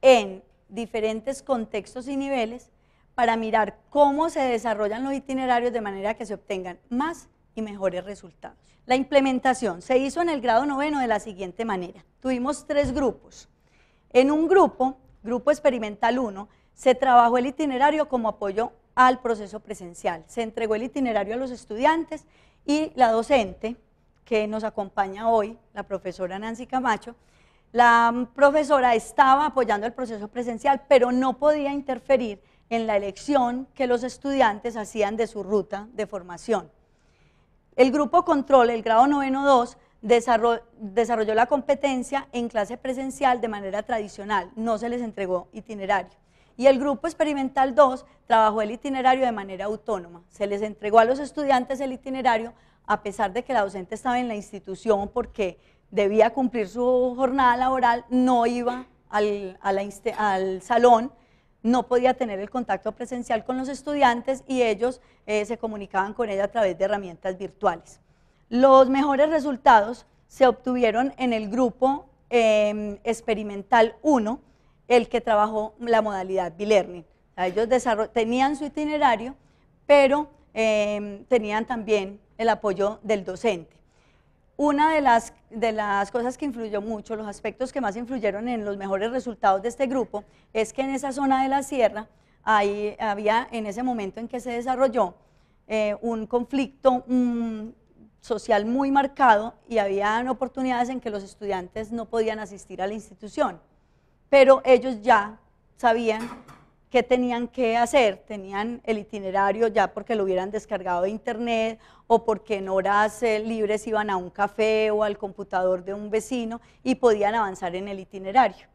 en diferentes contextos y niveles para mirar cómo se desarrollan los itinerarios de manera que se obtengan más y mejores resultados. La implementación se hizo en el grado noveno de la siguiente manera. Tuvimos tres grupos. En un grupo, grupo experimental 1, se trabajó el itinerario como apoyo al proceso presencial. Se entregó el itinerario a los estudiantes y la docente que nos acompaña hoy, la profesora Nancy Camacho. La profesora estaba apoyando el proceso presencial, pero no podía interferir en la elección que los estudiantes hacían de su ruta de formación. El grupo control, el grado noveno 2, desarrolló la competencia en clase presencial de manera tradicional, no se les entregó itinerario y el Grupo Experimental 2 trabajó el itinerario de manera autónoma. Se les entregó a los estudiantes el itinerario a pesar de que la docente estaba en la institución porque debía cumplir su jornada laboral, no iba al, salón, no podía tener el contacto presencial con los estudiantes y ellos eh, se comunicaban con ella a través de herramientas virtuales. Los mejores resultados se obtuvieron en el grupo em, experimental 1, el que trabajó la modalidad B-Learning. Ellos tenían su itinerario, pero em, tenían también el apoyo del docente. Una de las, de las cosas que influyó mucho, los aspectos que más influyeron en los mejores resultados de este grupo, es que en esa zona de la sierra, ahí había en ese momento en que se desarrolló eh, un conflicto mm, social muy marcado y había oportunidades en que los estudiantes no podían asistir a la institución pero ellos ya sabían qué tenían que hacer, tenían el itinerario ya porque lo hubieran descargado de internet o porque en horas eh, libres iban a un café o al computador de un vecino y podían avanzar en el itinerario.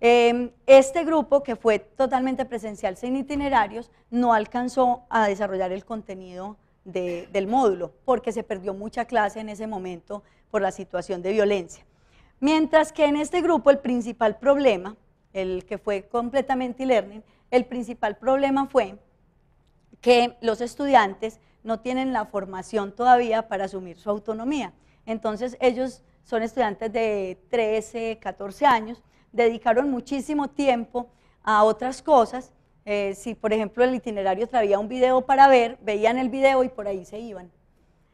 Em, este grupo, que fue totalmente presencial sin itinerarios, no alcanzó a desarrollar el contenido del módulo porque se perdió mucha clase en ese momento por la situación de violencia. Mientras que en este grupo el principal problema, el que fue completamente e-learning, el principal problema fue que los estudiantes no tienen la formación todavía para asumir su autonomía. Entonces ellos son estudiantes de 13, 14 años, dedicaron muchísimo tiempo a otras cosas. Eh, si por ejemplo el itinerario traía un video para ver, veían el video y por ahí se iban.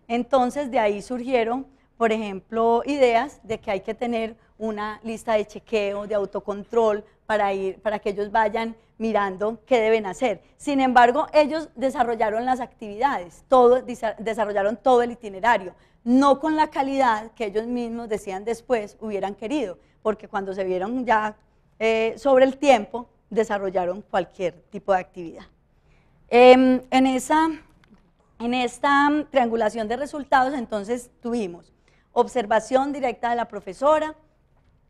Entonces de ahí surgieron por ejemplo, ideas de que hay que tener una lista de chequeo, de autocontrol, para, ir, para que ellos vayan mirando qué deben hacer. Sin embargo, ellos desarrollaron las actividades, todo, desarrollaron todo el itinerario, no con la calidad que ellos mismos decían después hubieran querido, porque cuando se vieron ya eh, sobre el tiempo, desarrollaron cualquier tipo de actividad. Em, en, esa, en esta triangulación de resultados, entonces, tuvimos observación directa de la profesora,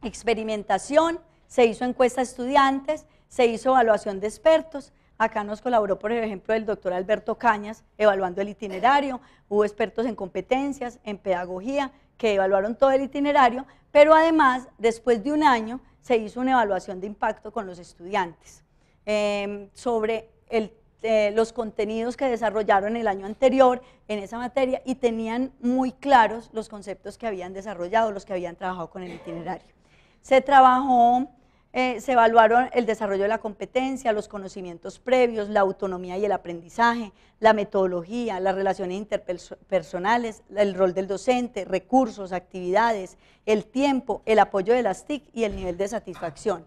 experimentación, se hizo encuesta a estudiantes, se hizo evaluación de expertos. Acá nos colaboró, por ejemplo, el doctor Alberto Cañas evaluando el itinerario, hubo expertos en competencias, en pedagogía, que evaluaron todo el itinerario, pero además, después de un año, se hizo una evaluación de impacto con los estudiantes em, sobre el eh, los contenidos que desarrollaron el año anterior en esa materia y tenían muy claros los conceptos que habían desarrollado, los que habían trabajado con el itinerario. Se trabajó, eh, se evaluaron el desarrollo de la competencia, los conocimientos previos, la autonomía y el aprendizaje, la metodología, las relaciones interpersonales, el rol del docente, recursos, actividades, el tiempo, el apoyo de las TIC y el nivel de satisfacción.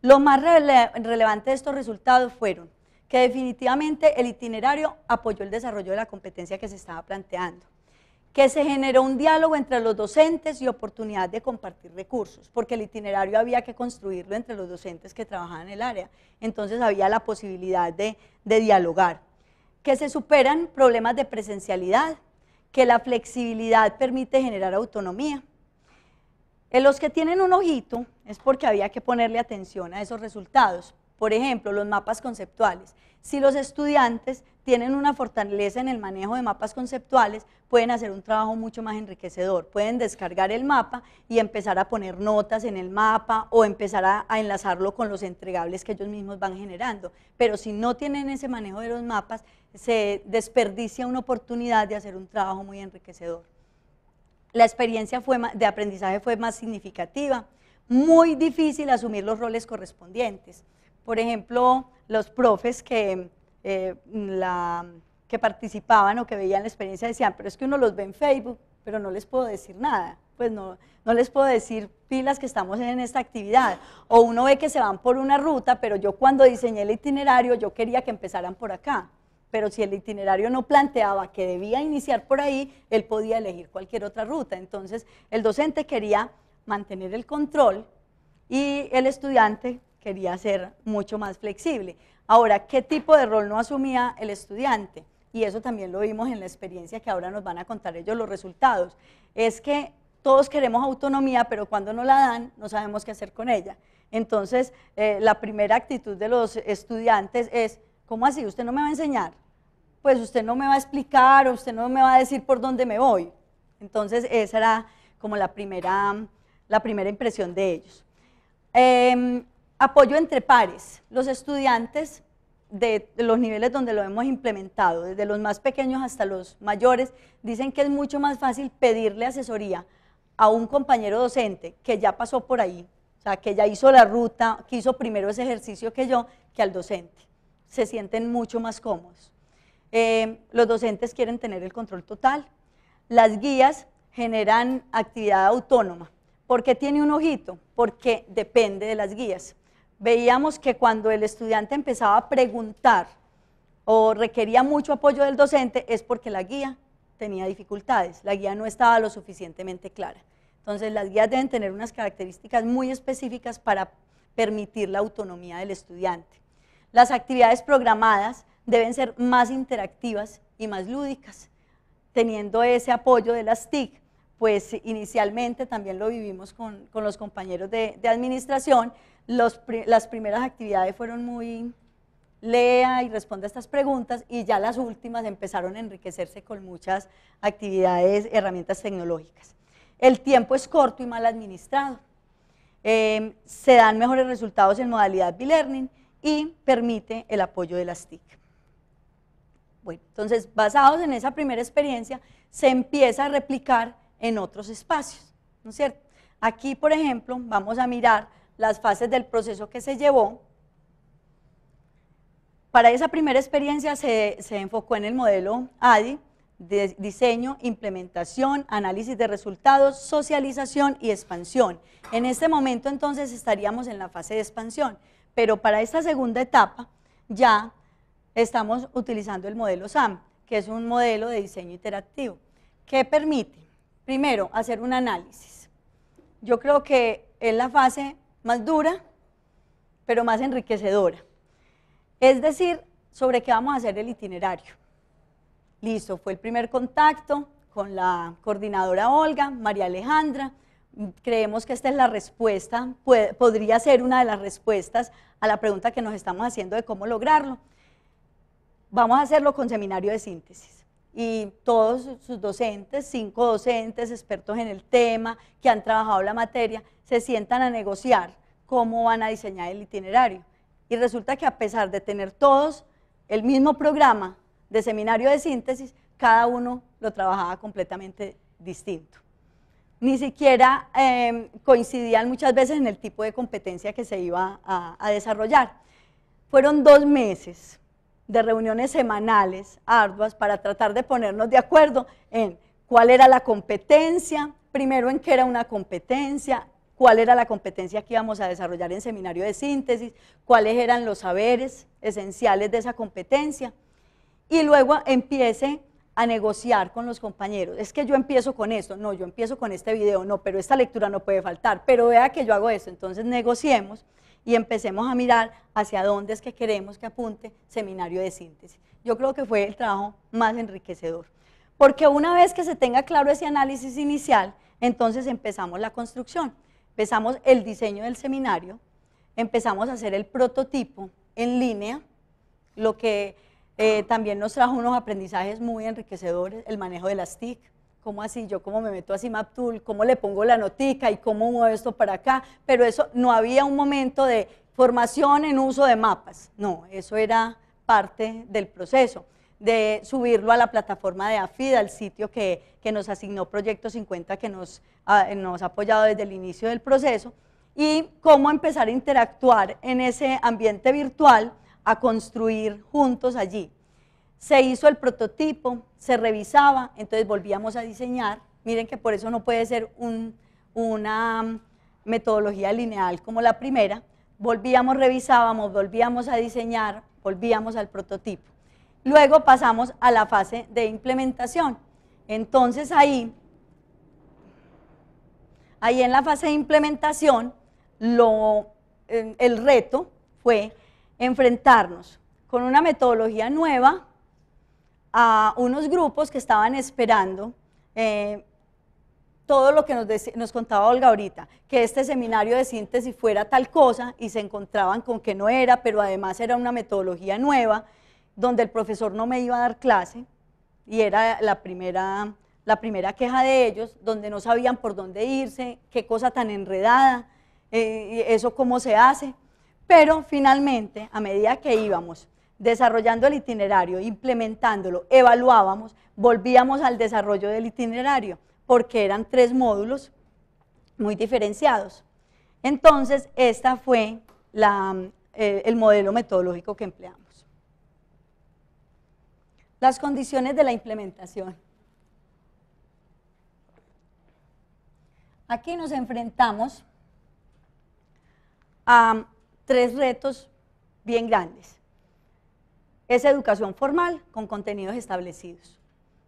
Lo más relevante de estos resultados fueron que definitivamente el itinerario apoyó el desarrollo de la competencia que se estaba planteando, que se generó un diálogo entre los docentes y oportunidad de compartir recursos, porque el itinerario había que construirlo entre los docentes que trabajaban en el área, entonces había la posibilidad de, de dialogar, que se superan problemas de presencialidad, que la flexibilidad permite generar autonomía. En los que tienen un ojito es porque había que ponerle atención a esos resultados, por ejemplo, los mapas conceptuales. Si los estudiantes tienen una fortaleza en el manejo de mapas conceptuales, pueden hacer un trabajo mucho más enriquecedor. Pueden descargar el mapa y empezar a poner notas en el mapa o empezar a, enlazarlo con los entregables que ellos mismos van generando. Pero si no tienen ese manejo de los mapas, se desperdicia una oportunidad de hacer un trabajo muy enriquecedor. La experiencia fue, de aprendizaje fue más significativa, muy difícil asumir los roles correspondientes. Por ejemplo, los profes que, eh, la, que participaban o que veían la experiencia decían, pero es que uno los ve en Facebook, pero no les puedo decir nada. Pues no, no les puedo decir pilas que estamos en esta actividad. O uno ve que se van por una ruta, pero yo cuando diseñé el itinerario, yo quería que empezaran por acá. Pero si el itinerario no planteaba que debía iniciar por ahí, él podía elegir cualquier otra ruta. Entonces, el docente quería mantener el control y el estudiante quería ser mucho más flexible. Ahora, ¿qué tipo de rol no asumía el estudiante? Y eso también lo vimos en la experiencia que ahora nos van a contar ellos los resultados. Es que todos queremos autonomía, pero cuando no la dan, no sabemos qué hacer con ella. Entonces, eh, la primera actitud de los estudiantes es, ¿cómo así? ¿Usted no me va a enseñar? Pues usted no me va a explicar, o usted no me va a decir por dónde me voy. Entonces, esa era como la primera, la primera impresión de ellos. Em, Apoyo entre pares. Los estudiantes de, los niveles donde lo hemos implementado, desde los más pequeños hasta los mayores, dicen que es mucho más fácil pedirle asesoría a un compañero docente que ya pasó por ahí, o sea, que ya hizo la ruta, que hizo primero ese ejercicio que yo, que al docente. Se sienten mucho más cómodos. Eh, los docentes quieren tener el control total. Las guías generan actividad autónoma. ¿Por qué tiene un ojito? Porque depende de las guías veíamos que cuando el estudiante empezaba a preguntar o requería mucho apoyo del docente es porque la guía tenía dificultades, la guía no estaba lo suficientemente clara. Entonces las guías deben tener unas características muy específicas para permitir la autonomía del estudiante. Las actividades programadas deben ser más interactivas y más lúdicas, teniendo ese apoyo de las TIC, pues inicialmente también lo vivimos con, con los compañeros de, de administración, las primeras actividades fueron muy lea y a estas preguntas y ya las últimas empezaron a enriquecerse con muchas actividades, herramientas tecnológicas. El tiempo es corto y mal administrado. Em, se dan mejores resultados en modalidad B-Learning y permite el apoyo de las TIC. Bueno, entonces, basados en esa primera experiencia, se empieza a replicar en otros espacios, ¿no es cierto? Aquí, por ejemplo, vamos a mirar las fases del proceso que se llevó. Para esa primera experiencia se, enfocó en el modelo ADI, de diseño, implementación, análisis de resultados, socialización y expansión. En este momento entonces estaríamos en la fase de expansión, pero para esta segunda etapa ya estamos utilizando el modelo SAM, que es un modelo de diseño interactivo, que permite, primero, hacer un análisis. Yo creo que en la fase más dura, pero más enriquecedora. Es decir, sobre qué vamos a hacer el itinerario. Listo, fue el primer contacto con la coordinadora Olga, María Alejandra. Creemos que esta es la respuesta, podría ser una de las respuestas a la pregunta que nos estamos haciendo de cómo lograrlo. Vamos a hacerlo con seminario de síntesis y todos sus docentes, cinco docentes expertos en el tema, que han trabajado la materia, se sientan a negociar cómo van a diseñar el itinerario. Y resulta que a pesar de tener todos el mismo programa de seminario de síntesis, cada uno lo trabajaba completamente distinto. Ni siquiera em, coincidían muchas veces en el tipo de competencia que se iba a, a desarrollar. Fueron dos meses de reuniones semanales arduas para tratar de ponernos de acuerdo en cuál era la competencia, primero en qué era una competencia, cuál era la competencia que íbamos a desarrollar en seminario de síntesis, cuáles eran los saberes esenciales de esa competencia. Y luego empiece a negociar con los compañeros. Es que yo empiezo con esto, no, yo empiezo con este video, no, pero esta lectura no puede faltar, pero vea que yo hago esto, entonces negociemos y empecemos a mirar hacia dónde es que queremos que apunte seminario de síntesis. Yo creo que fue el trabajo más enriquecedor, porque una vez que se tenga claro ese análisis inicial, entonces empezamos la construcción empezamos el diseño del seminario, empezamos a hacer el prototipo en línea, lo que eh, ah. también nos trajo unos aprendizajes muy enriquecedores, el manejo de las TIC, cómo así, yo cómo me meto a Tool? cómo le pongo la notica y cómo muevo esto para acá, pero eso no había un momento de formación en uso de mapas, no, eso era parte del proceso de subirlo a la plataforma de AFIDA, al sitio que, nos asignó Proyecto 50, que nos, nos ha apoyado desde el inicio del proceso, y cómo empezar a interactuar en ese ambiente virtual, a construir juntos allí. Se hizo el prototipo, se revisaba, entonces volvíamos a diseñar. Miren que por eso no puede ser una metodología lineal como la primera. Volvíamos, revisábamos, volvíamos a diseñar, volvíamos al prototipo. Luego pasamos a la fase de implementación. Entonces ahí, ahí en la fase de implementación, el reto fue enfrentarnos con una metodología nueva a unos grupos que estaban esperando eh, todo lo que nos, nos, contaba Olga ahorita, que este seminario de síntesis fuera tal cosa y se encontraban con que no era, pero además era una metodología nueva donde el profesor no me iba a dar clase y era la primera, la primera queja de ellos, donde no sabían por dónde irse, qué cosa tan enredada, eh, eso cómo se hace. Pero finalmente, a medida que íbamos desarrollando el itinerario, implementándolo, evaluábamos, volvíamos al desarrollo del itinerario, porque eran tres módulos muy diferenciados. Entonces, esta fue eh, el modelo metodológico que empleamos las condiciones de la implementación. Aquí nos enfrentamos a tres retos bien grandes. Es educación formal con contenidos establecidos.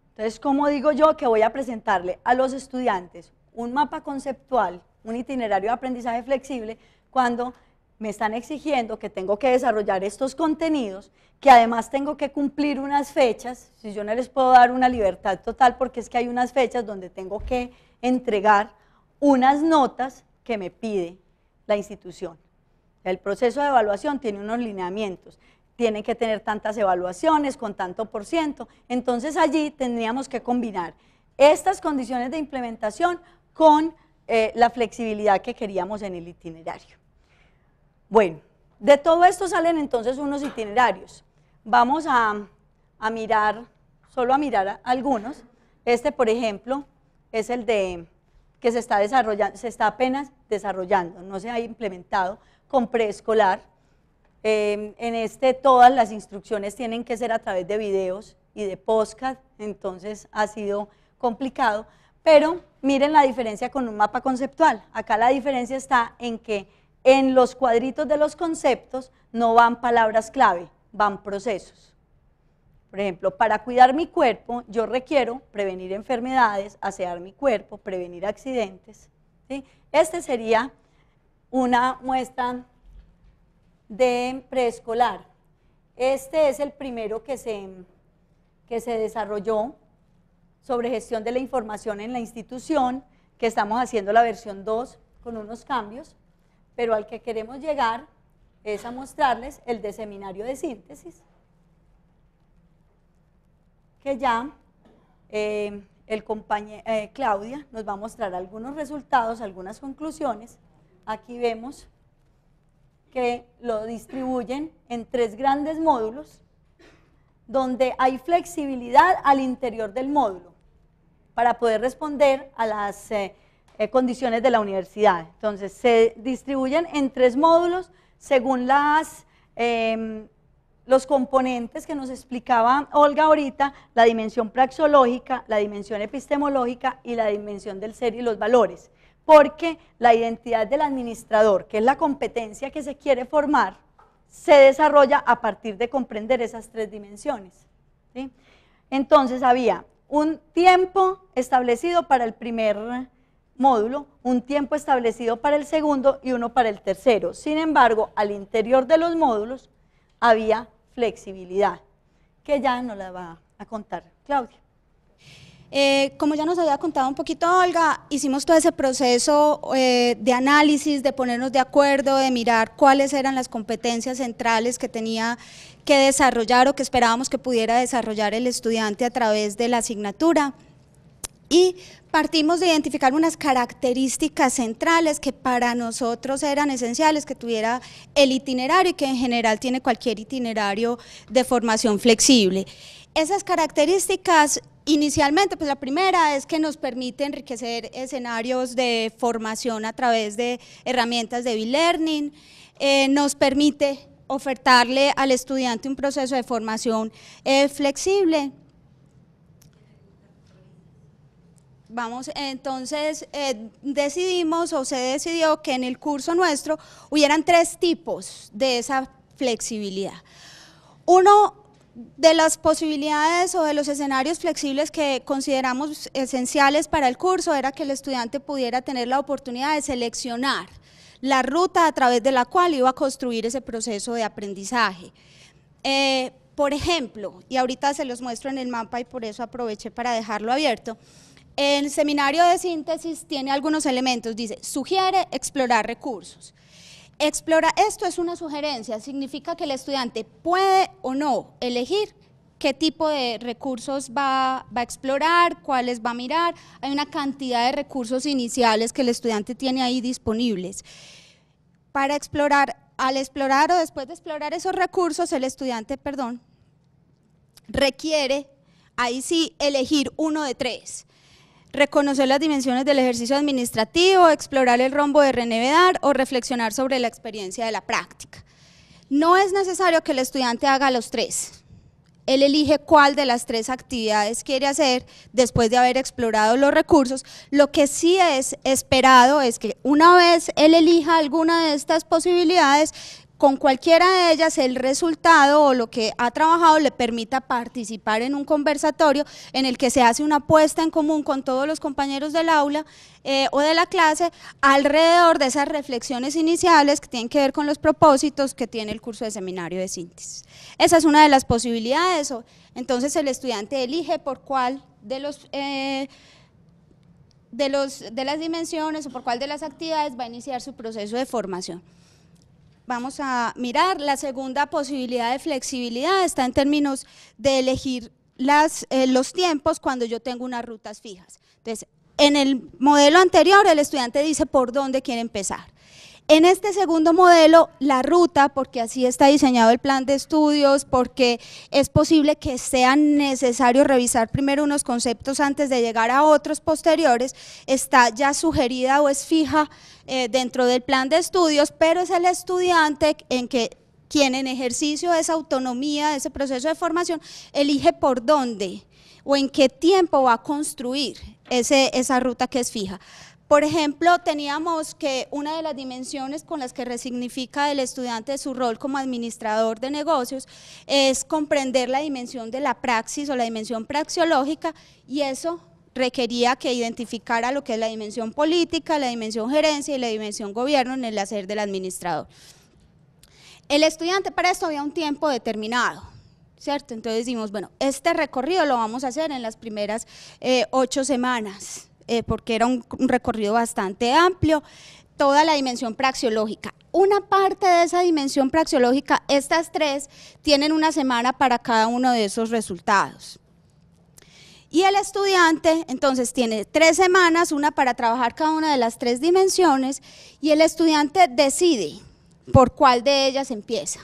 Entonces, ¿cómo digo yo que voy a presentarle a los estudiantes un mapa conceptual, un itinerario de aprendizaje flexible, cuando me están exigiendo que tengo que desarrollar estos contenidos, que además tengo que cumplir unas fechas, si yo no les puedo dar una libertad total porque es que hay unas fechas donde tengo que entregar unas notas que me pide la institución. El proceso de evaluación tiene unos lineamientos, tiene que tener tantas evaluaciones con tanto por ciento, entonces allí tendríamos que combinar estas condiciones de implementación con eh, la flexibilidad que queríamos en el itinerario. Bueno, de todo esto salen entonces unos itinerarios. Vamos a, mirar, solo a mirar algunos. Este, por ejemplo, es el de que se está desarrollando, se está apenas desarrollando, no se ha implementado con preescolar. Em, en este todas las instrucciones tienen que ser a través de videos y de podcast, entonces ha sido complicado, pero miren la diferencia con un mapa conceptual. Acá la diferencia está en que en los cuadritos de los conceptos no van palabras clave, van procesos. Por ejemplo, para cuidar mi cuerpo, yo requiero prevenir enfermedades, asear mi cuerpo, prevenir accidentes. Este sería una muestra de preescolar. Este es el primero que se, que se desarrolló sobre gestión de la información en la institución, que estamos haciendo la versión 2 con unos cambios. Pero al que queremos llegar es a mostrarles el de seminario de síntesis, que ya eh, el compañero, eh, Claudia nos va a mostrar algunos resultados, algunas conclusiones. Aquí vemos que lo distribuyen en tres grandes módulos, donde hay flexibilidad al interior del módulo para poder responder a las eh, eh, condiciones de la universidad. Entonces, se distribuyen en tres módulos según las, em, los componentes que nos explicaba Olga ahorita, la dimensión praxológica, la dimensión epistemológica y la dimensión del ser y los valores. Porque la identidad del administrador, que es la competencia que se quiere formar, se desarrolla a partir de comprender esas tres dimensiones. Entonces había un tiempo establecido para el primer módulo, un tiempo establecido para el segundo y uno para el tercero. Sin embargo, al interior de los módulos había flexibilidad, que ya nos la va a contar Claudia. Eh, como ya nos había contado un poquito Olga, hicimos todo ese proceso eh, de análisis, de ponernos de acuerdo, de mirar cuáles eran las competencias centrales que tenía que desarrollar o que esperábamos que pudiera desarrollar el estudiante a través de la asignatura. Y Partimos de identificar unas características centrales que para nosotros eran esenciales, que tuviera el itinerario y que en general tiene cualquier itinerario de formación flexible. Esas características Inicialmente, pues la primera es que nos permite enriquecer escenarios de formación a través de herramientas de e-learning, eh, nos permite ofertarle al estudiante un proceso de formación eh, flexible, Vamos, entonces eh, decidimos o se decidió que en el curso nuestro hubieran tres tipos de esa flexibilidad. Uno de las posibilidades o de los escenarios flexibles que consideramos esenciales para el curso era que el estudiante pudiera tener la oportunidad de seleccionar la ruta a través de la cual iba a construir ese proceso de aprendizaje. Eh, por ejemplo, y ahorita se los muestro en el mapa y por eso aproveché para dejarlo abierto, el seminario de síntesis tiene algunos elementos, dice, sugiere explorar recursos. Explora, esto es una sugerencia, significa que el estudiante puede o no elegir qué tipo de recursos va, va, a explorar, cuáles va a mirar. Hay una cantidad de recursos iniciales que el estudiante tiene ahí disponibles. Para explorar, al explorar o después de explorar esos recursos, el estudiante, perdón, requiere, ahí sí, elegir uno de tres reconocer las dimensiones del ejercicio administrativo, explorar el rombo de renevedar o reflexionar sobre la experiencia de la práctica. No es necesario que el estudiante haga los tres. Él elige cuál de las tres actividades quiere hacer después de haber explorado los recursos. Lo que sí es esperado es que una vez él elija alguna de estas posibilidades, con cualquiera de ellas el resultado o lo que ha trabajado le permita participar en un conversatorio en el que se hace una apuesta en común con todos los compañeros del aula eh, o de la clase alrededor de esas reflexiones iniciales que tienen que ver con los propósitos que tiene el curso de seminario de síntesis. Esa es una de las posibilidades, entonces el estudiante elige por cuál de los... Eh, de, los, de las dimensiones o por cuál de las actividades va a iniciar su proceso de formación. Vamos a mirar, la segunda posibilidad de flexibilidad está en términos de elegir las, eh, los tiempos cuando yo tengo unas rutas fijas. Entonces, en el modelo anterior el estudiante dice por dónde quiere empezar. En este segundo modelo, la ruta, porque así está diseñado el plan de estudios, porque es posible que sea necesario revisar primero unos conceptos antes de llegar a otros posteriores, está ya sugerida o es fija eh, dentro del plan de estudios, pero es el estudiante en que quien en ejercicio de esa autonomía, de ese proceso de formación, elige por dónde o en qué tiempo va a construir esa ruta que es fija. Por ejemplo, teníamos que una de las dimensiones con las que resignifica el estudiante su rol como administrador de negocios es comprender la dimensión de la praxis o la dimensión praxiológica y eso requería que identificara lo que es la dimensión política, la dimensión gerencia y la dimensión gobierno en el hacer del administrador. El estudiante para esto había un tiempo determinado, ¿cierto? Entonces dijimos, bueno, este recorrido lo vamos a hacer en las primeras eh, ocho semanas eh, porque era un, un recorrido bastante amplio, toda la dimensión praxiológica. Una parte de esa dimensión praxiológica, estas tres tienen una semana para cada uno de esos resultados. Y el estudiante entonces tiene tres semanas, una para trabajar cada una de las tres dimensiones, y el estudiante decide por cuál de ellas empieza.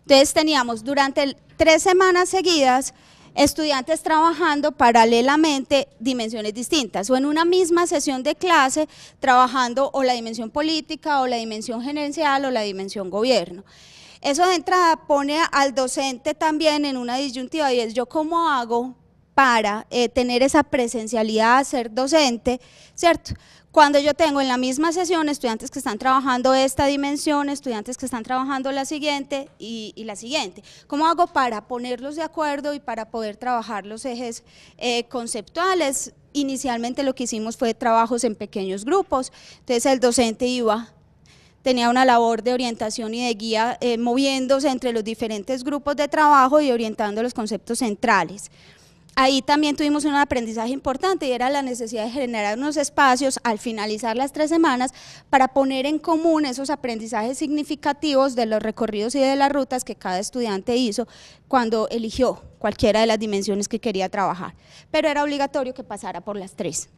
Entonces teníamos durante tres semanas seguidas estudiantes trabajando paralelamente dimensiones distintas o en una misma sesión de clase trabajando o la dimensión política o la dimensión gerencial o la dimensión gobierno. Eso de entrada pone al docente también en una disyuntiva y es yo cómo hago para eh, tener esa presencialidad, ser docente, ¿cierto? cuando yo tengo en la misma sesión estudiantes que están trabajando esta dimensión, estudiantes que están trabajando la siguiente y, la siguiente. ¿Cómo hago para ponerlos de acuerdo y para poder trabajar los ejes eh, conceptuales? Inicialmente lo que hicimos fue trabajos en pequeños grupos, entonces el docente iba tenía una labor de orientación y de guía eh, moviéndose entre los diferentes grupos de trabajo y orientando los conceptos centrales ahí también tuvimos un aprendizaje importante y era la necesidad de generar unos espacios al finalizar las tres semanas para poner en común esos aprendizajes significativos de los recorridos y de las rutas que cada estudiante hizo cuando eligió cualquiera de las dimensiones que quería trabajar, pero era obligatorio que pasara por las tres.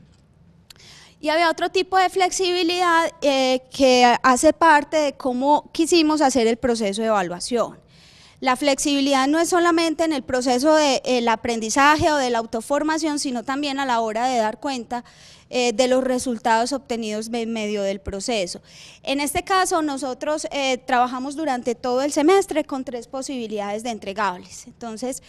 Y había otro tipo de flexibilidad eh, que hace parte de cómo quisimos hacer el proceso de evaluación. La flexibilidad no es solamente en el proceso del aprendizaje o de la autoformación, sino también a la hora de dar cuenta eh, de los resultados obtenidos en medio del proceso. En este caso, nosotros eh, trabajamos durante todo el semestre con tres posibilidades de entregables. Entonces,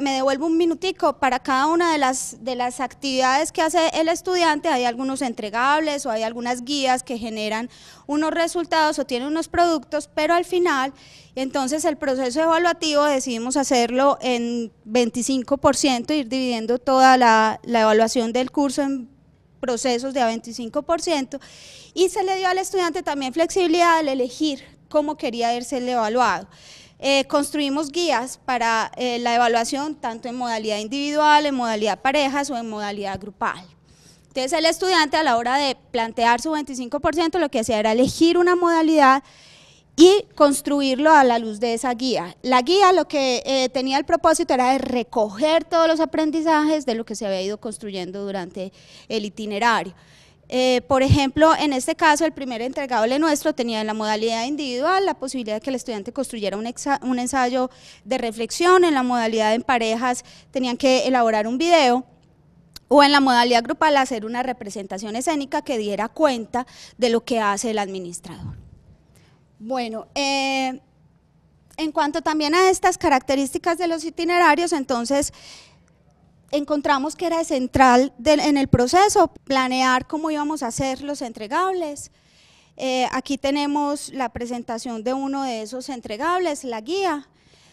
me devuelvo un minutico para cada una de las, de las actividades que hace el estudiante, hay algunos entregables o hay algunas guías que generan unos resultados o tienen unos productos, pero al final, entonces el proceso evaluativo decidimos hacerlo en 25%, ir dividiendo toda la, evaluación del curso en procesos de 25% y se le dio al estudiante también flexibilidad al elegir cómo quería el evaluado. Eh, construimos guías para eh, la evaluación tanto en modalidad individual, en modalidad parejas o en modalidad grupal. Entonces el estudiante a la hora de plantear su 25% lo que hacía era elegir una modalidad y construirlo a la luz de esa guía. La guía lo que eh, tenía el propósito era recoger todos los aprendizajes de lo que se había ido construyendo durante el itinerario. Eh, por ejemplo, en este caso, el primer entregable nuestro tenía en la modalidad individual la posibilidad de que el estudiante construyera un, ensayo de reflexión, en la modalidad en parejas tenían que elaborar un video o en la modalidad grupal hacer una representación escénica que diera cuenta de lo que hace el administrador. Bueno, eh, en cuanto también a estas características de los itinerarios, entonces encontramos que era central en el proceso planear cómo íbamos a hacer los entregables. Eh, aquí tenemos la presentación de uno de esos entregables, la guía.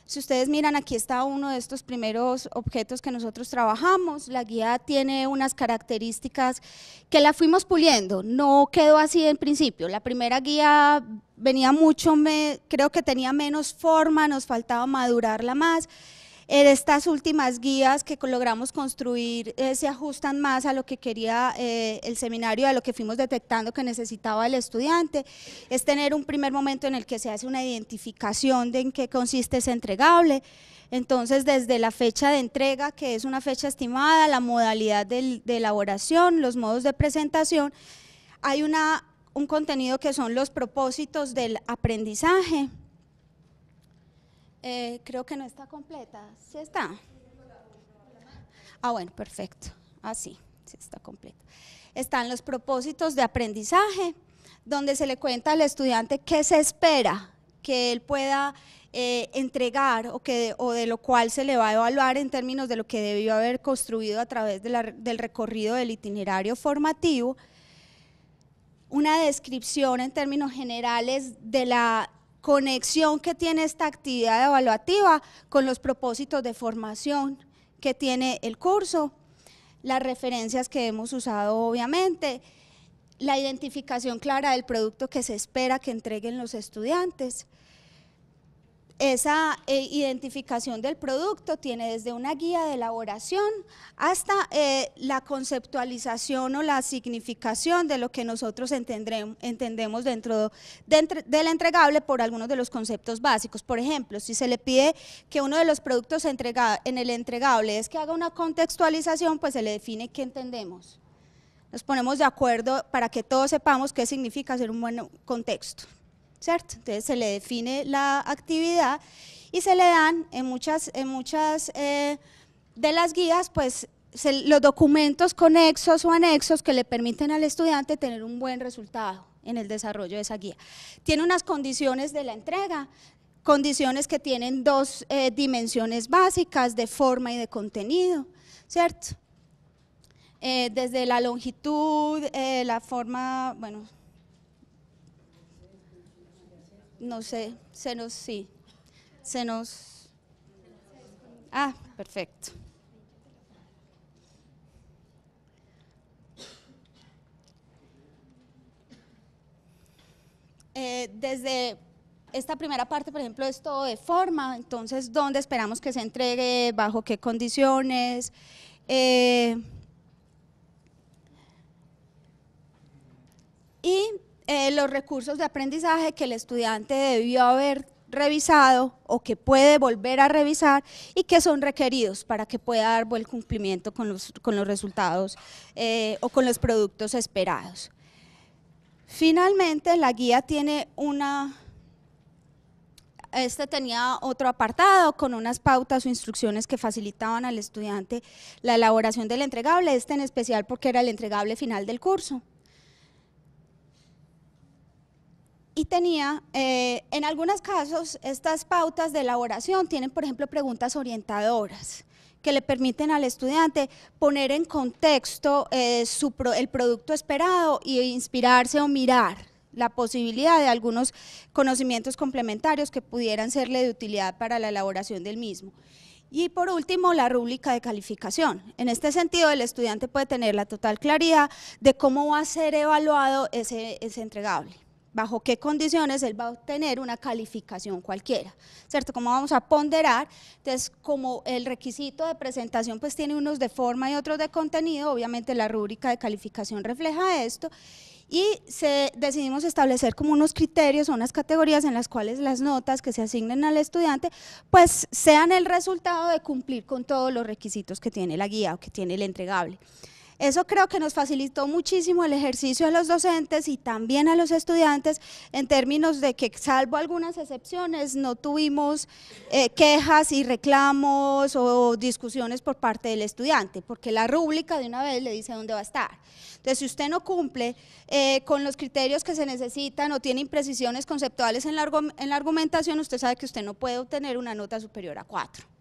Si ustedes miran, aquí está uno de estos primeros objetos que nosotros trabajamos. La guía tiene unas características que la fuimos puliendo, no quedó así en principio. La primera guía venía mucho, me, creo que tenía menos forma, nos faltaba madurarla más estas últimas guías que logramos construir eh, se ajustan más a lo que quería eh, el seminario, a lo que fuimos detectando que necesitaba el estudiante. Es tener un primer momento en el que se hace una identificación de en qué consiste ese entregable. Entonces, desde la fecha de entrega, que es una fecha estimada, la modalidad de, elaboración, los modos de presentación, hay un contenido que son los propósitos del aprendizaje, eh, creo que no está completa. ¿Sí está? Ah, bueno, perfecto. Así, ah, sí está completa. Están los propósitos de aprendizaje, donde se le cuenta al estudiante qué se espera que él pueda eh, entregar o, que, o de lo cual se le va a evaluar en términos de lo que debió haber construido a través del recorrido del itinerario formativo, una descripción en términos generales de la conexión que tiene esta actividad evaluativa con los propósitos de formación que tiene el curso, las referencias que hemos usado obviamente, la identificación clara del producto que se espera que entreguen los estudiantes, esa eh, identificación del producto tiene desde una guía de elaboración hasta eh, la conceptualización o la significación de lo que nosotros entendemos dentro del entregable por algunos de los conceptos básicos. Por ejemplo, si se le pide que uno de los productos en el entregable es que haga una contextualización, pues se le define qué entendemos. Nos ponemos de acuerdo para que todos sepamos qué significa hacer un buen contexto. ¿cierto? Entonces se le define la actividad y se le dan en muchas, en muchas eh, de las guías, pues los documentos conexos o anexos que le permiten al estudiante tener un buen resultado en el desarrollo de esa guía. Tiene unas condiciones de la entrega, condiciones que tienen dos eh, dimensiones básicas de forma y de contenido, ¿cierto? Eh, desde la longitud, la forma, bueno, no sé, se nos, sí, se nos, ah, perfecto. Eh, desde esta primera parte, por ejemplo, es todo de forma, entonces, ¿dónde esperamos que se entregue? ¿Bajo qué condiciones? Eh, y eh, los recursos de aprendizaje que el estudiante debió haber revisado o que puede volver a revisar y que son requeridos para que pueda dar buen cumplimiento con los, resultados eh, o con los productos esperados. Finalmente, la guía tiene una... Este tenía otro apartado con unas pautas o instrucciones que facilitaban al estudiante la elaboración del entregable, este en especial porque era el entregable final del curso. y tenía, eh, en algunos casos, estas pautas de elaboración tienen, por ejemplo, preguntas orientadoras que le permiten al estudiante poner en contexto eh, el producto esperado e inspirarse o mirar la posibilidad de algunos conocimientos complementarios que pudieran serle de utilidad para la elaboración del mismo. Y por último, la rúbrica de calificación. En este sentido, el estudiante puede tener la total claridad de cómo va a ser evaluado ese entregable bajo qué condiciones él va a obtener una calificación cualquiera, ¿cierto? ¿Cómo vamos a ponderar? Entonces, como el requisito de presentación pues tiene unos de forma y otros de contenido, obviamente la rúbrica de calificación refleja esto, y se, decidimos establecer como unos criterios o unas categorías en las cuales las notas que se asignen al estudiante pues sean el resultado de cumplir con todos los requisitos que tiene la guía o que tiene el entregable. Eso creo que nos facilitó muchísimo el ejercicio a los docentes y también a los estudiantes en términos de que, salvo algunas excepciones, no tuvimos eh, quejas y reclamos o discusiones por parte del estudiante, porque la rúbrica de una vez le dice dónde va a estar. Entonces, si usted no cumple eh, con los criterios que se necesitan o tiene imprecisiones conceptuales en la, en la argumentación, usted sabe que usted no puede obtener una nota superior a 4.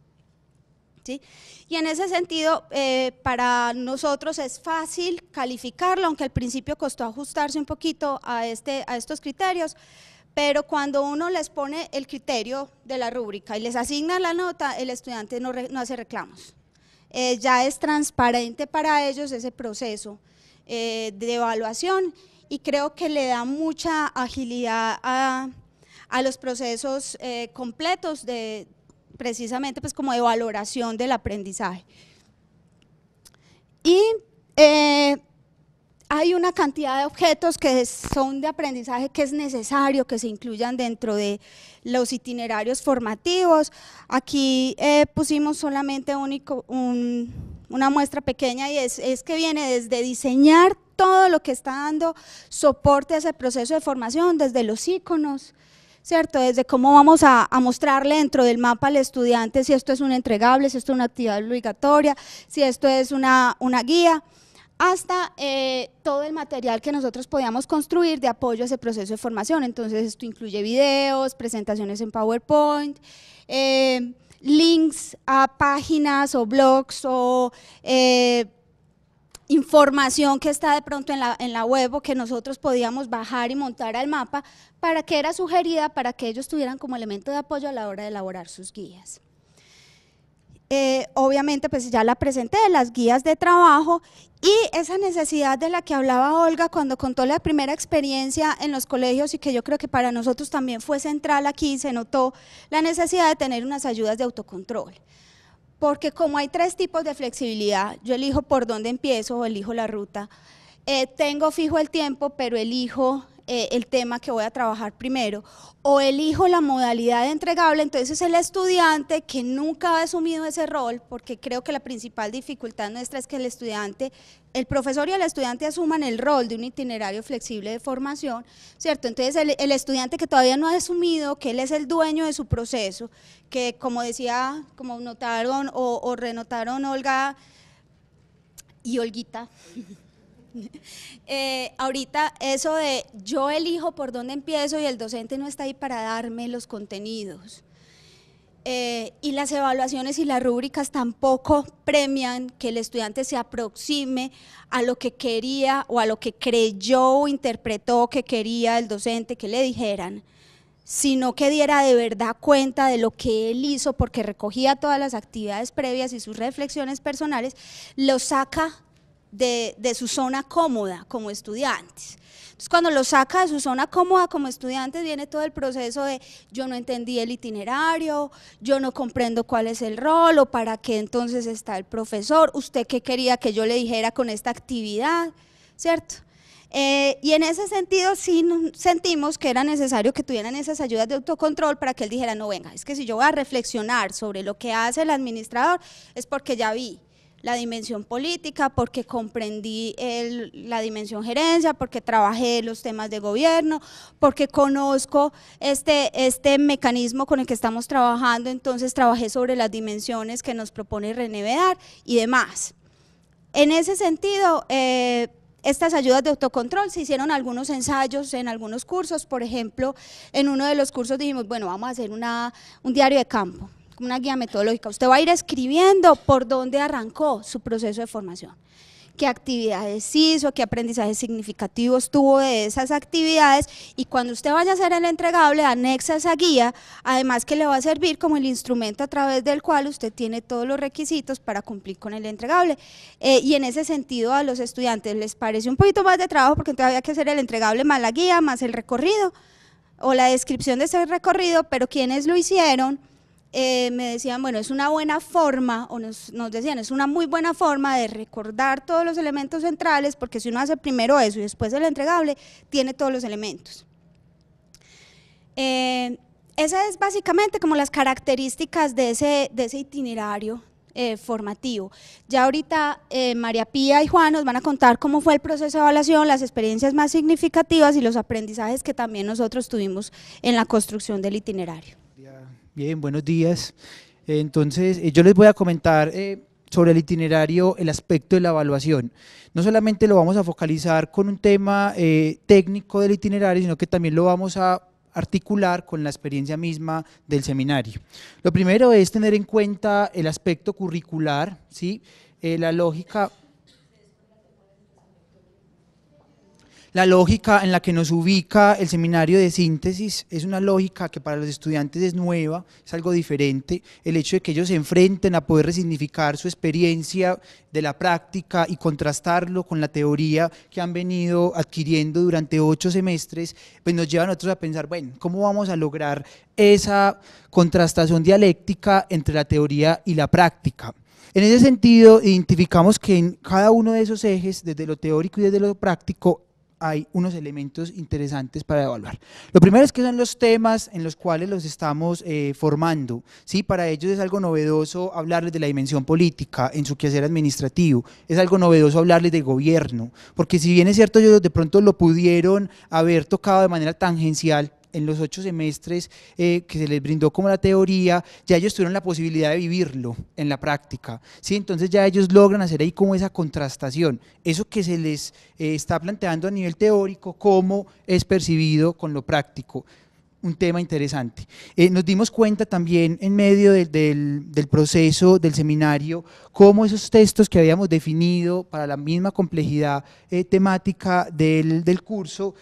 Y en ese sentido, eh, para nosotros es fácil calificarlo, aunque al principio costó ajustarse un poquito a, este, a estos criterios, pero cuando uno les pone el criterio de la rúbrica y les asigna la nota, el estudiante no, no hace reclamos. Eh, ya es transparente para ellos ese proceso eh, de evaluación y creo que le da mucha agilidad a, los procesos completos de, precisamente pues como de valoración del aprendizaje. Y eh, hay una cantidad de objetos que son de aprendizaje que es necesario que se incluyan dentro de los itinerarios formativos. Aquí eh, pusimos solamente una muestra pequeña y es, es que viene desde diseñar todo lo que está dando soporte a ese proceso de formación, desde los iconos, ¿cierto? Desde cómo vamos a, mostrarle dentro del mapa al estudiante si esto es un entregable, si esto es una actividad obligatoria, si esto es una, guía, hasta eh, todo el material que nosotros podíamos construir de apoyo a ese proceso de formación. Entonces esto incluye videos, presentaciones en PowerPoint, eh, links a páginas o blogs o eh, información que está de pronto en la, web o que nosotros podíamos bajar y montar al mapa, para que era sugerida para que ellos tuvieran como elemento de apoyo a la hora de elaborar sus guías. Eh, obviamente pues ya la presenté, las guías de trabajo y esa necesidad de la que hablaba Olga cuando contó la primera experiencia en los colegios y que yo creo que para nosotros también fue central aquí, se notó la necesidad de tener unas ayudas de autocontrol porque como hay tres tipos de flexibilidad, yo elijo por dónde empiezo o elijo la ruta, eh, tengo fijo el tiempo, pero elijo eh, el tema que voy a trabajar primero, o elijo la modalidad entregable, entonces el estudiante que nunca ha asumido ese rol, porque creo que la principal dificultad nuestra es que el estudiante, el profesor y el estudiante asuman el rol de un itinerario flexible de formación, ¿cierto? Entonces el, el estudiante que todavía no ha asumido que él es el dueño de su proceso, que como decía, como notaron o, o renotaron Olga y Olguita, (laughs) (laughs) Eh, ahorita eso de yo elijo por dónde empiezo y el docente no está ahí para darme los contenidos. Eh, y las evaluaciones y las rúbricas tampoco premian que el estudiante se aproxime a lo que quería o a lo que creyó o interpretó que quería el docente que le dijeran sino que diera de verdad cuenta de lo que él hizo, porque recogía todas las actividades previas y sus reflexiones personales, lo saca de, su zona cómoda como estudiantes. Entonces, cuando lo saca de su zona cómoda como estudiantes, viene todo el proceso de yo no entendí el itinerario, yo no comprendo cuál es el rol o para qué entonces está el profesor, usted qué quería que yo le dijera con esta actividad, ¿cierto? Eh, y en ese sentido sí sentimos que era necesario que tuvieran esas ayudas de autocontrol para que él dijera, no venga, es que si yo voy a reflexionar sobre lo que hace el administrador es porque ya vi la dimensión política, porque comprendí la dimensión gerencia, porque trabajé los temas de gobierno, porque conozco este, este mecanismo con el que estamos trabajando, entonces trabajé sobre las dimensiones que nos propone Renevedar y demás. En ese sentido, eh, estas ayudas de autocontrol se hicieron algunos ensayos en algunos cursos, por ejemplo, en uno de los cursos dijimos, bueno, vamos a hacer un diario de campo, una guía metodológica. Usted va a ir escribiendo por dónde arrancó su proceso de formación qué actividades hizo, qué aprendizajes significativos tuvo de esas actividades y cuando usted vaya a hacer el entregable, anexa esa guía, además que le va a servir como el instrumento a través del cual usted tiene todos los requisitos para cumplir con el entregable. Eh, y en ese sentido a los estudiantes les parece un poquito más de trabajo porque entonces había que hacer el entregable más la guía, más el recorrido o la descripción de ese recorrido, pero quienes lo hicieron eh, me decían, bueno, es una buena forma, o nos, decían, es una muy buena forma de recordar todos los elementos centrales, porque si uno hace primero eso y después el entregable, tiene todos los elementos. Eh, esa es básicamente como las características de ese, de ese itinerario eh, formativo. Ya ahorita María Pía y Juan nos van a contar cómo fue el proceso de evaluación, las experiencias más significativas y los aprendizajes que también nosotros tuvimos en la construcción del itinerario. Bien, buenos días. Entonces, eh, yo les voy a comentar eh, sobre el itinerario, el aspecto de la evaluación. No solamente lo vamos a focalizar con un tema eh, técnico del itinerario, sino que también lo vamos a articular con la experiencia misma del seminario. Lo primero es tener en cuenta el aspecto curricular, ¿sí? la lógica La lógica en la que nos ubica el seminario de síntesis es una lógica que para los estudiantes es nueva, es algo diferente. El hecho de que ellos se enfrenten a poder resignificar su experiencia de la práctica y contrastarlo con la teoría que han venido adquiriendo durante ocho semestres, pues nos lleva a nosotros a pensar, bueno, ¿cómo vamos a lograr esa contrastación dialéctica entre la teoría y la práctica? En ese sentido, identificamos que en cada uno de esos ejes, desde lo teórico y desde lo práctico, hay unos elementos interesantes para evaluar. Lo primero es que son los temas en los cuales los estamos eh, formando. ¿sí? Para ellos es algo novedoso hablarles de la dimensión política en su quehacer administrativo, es algo novedoso hablarles de gobierno, porque si bien es cierto ellos de pronto lo pudieron haber tocado de manera tangencial, en los ocho semestres eh, que se les brindó como la teoría, ya ellos tuvieron la posibilidad de vivirlo en la práctica. ¿sí? Entonces ya ellos logran hacer ahí como esa contrastación, eso que se les eh, está planteando a nivel teórico, cómo es percibido con lo práctico un tema interesante. Eh, nos dimos cuenta también en medio del, proceso del seminario cómo esos textos que habíamos definido para la misma complejidad temática del, curso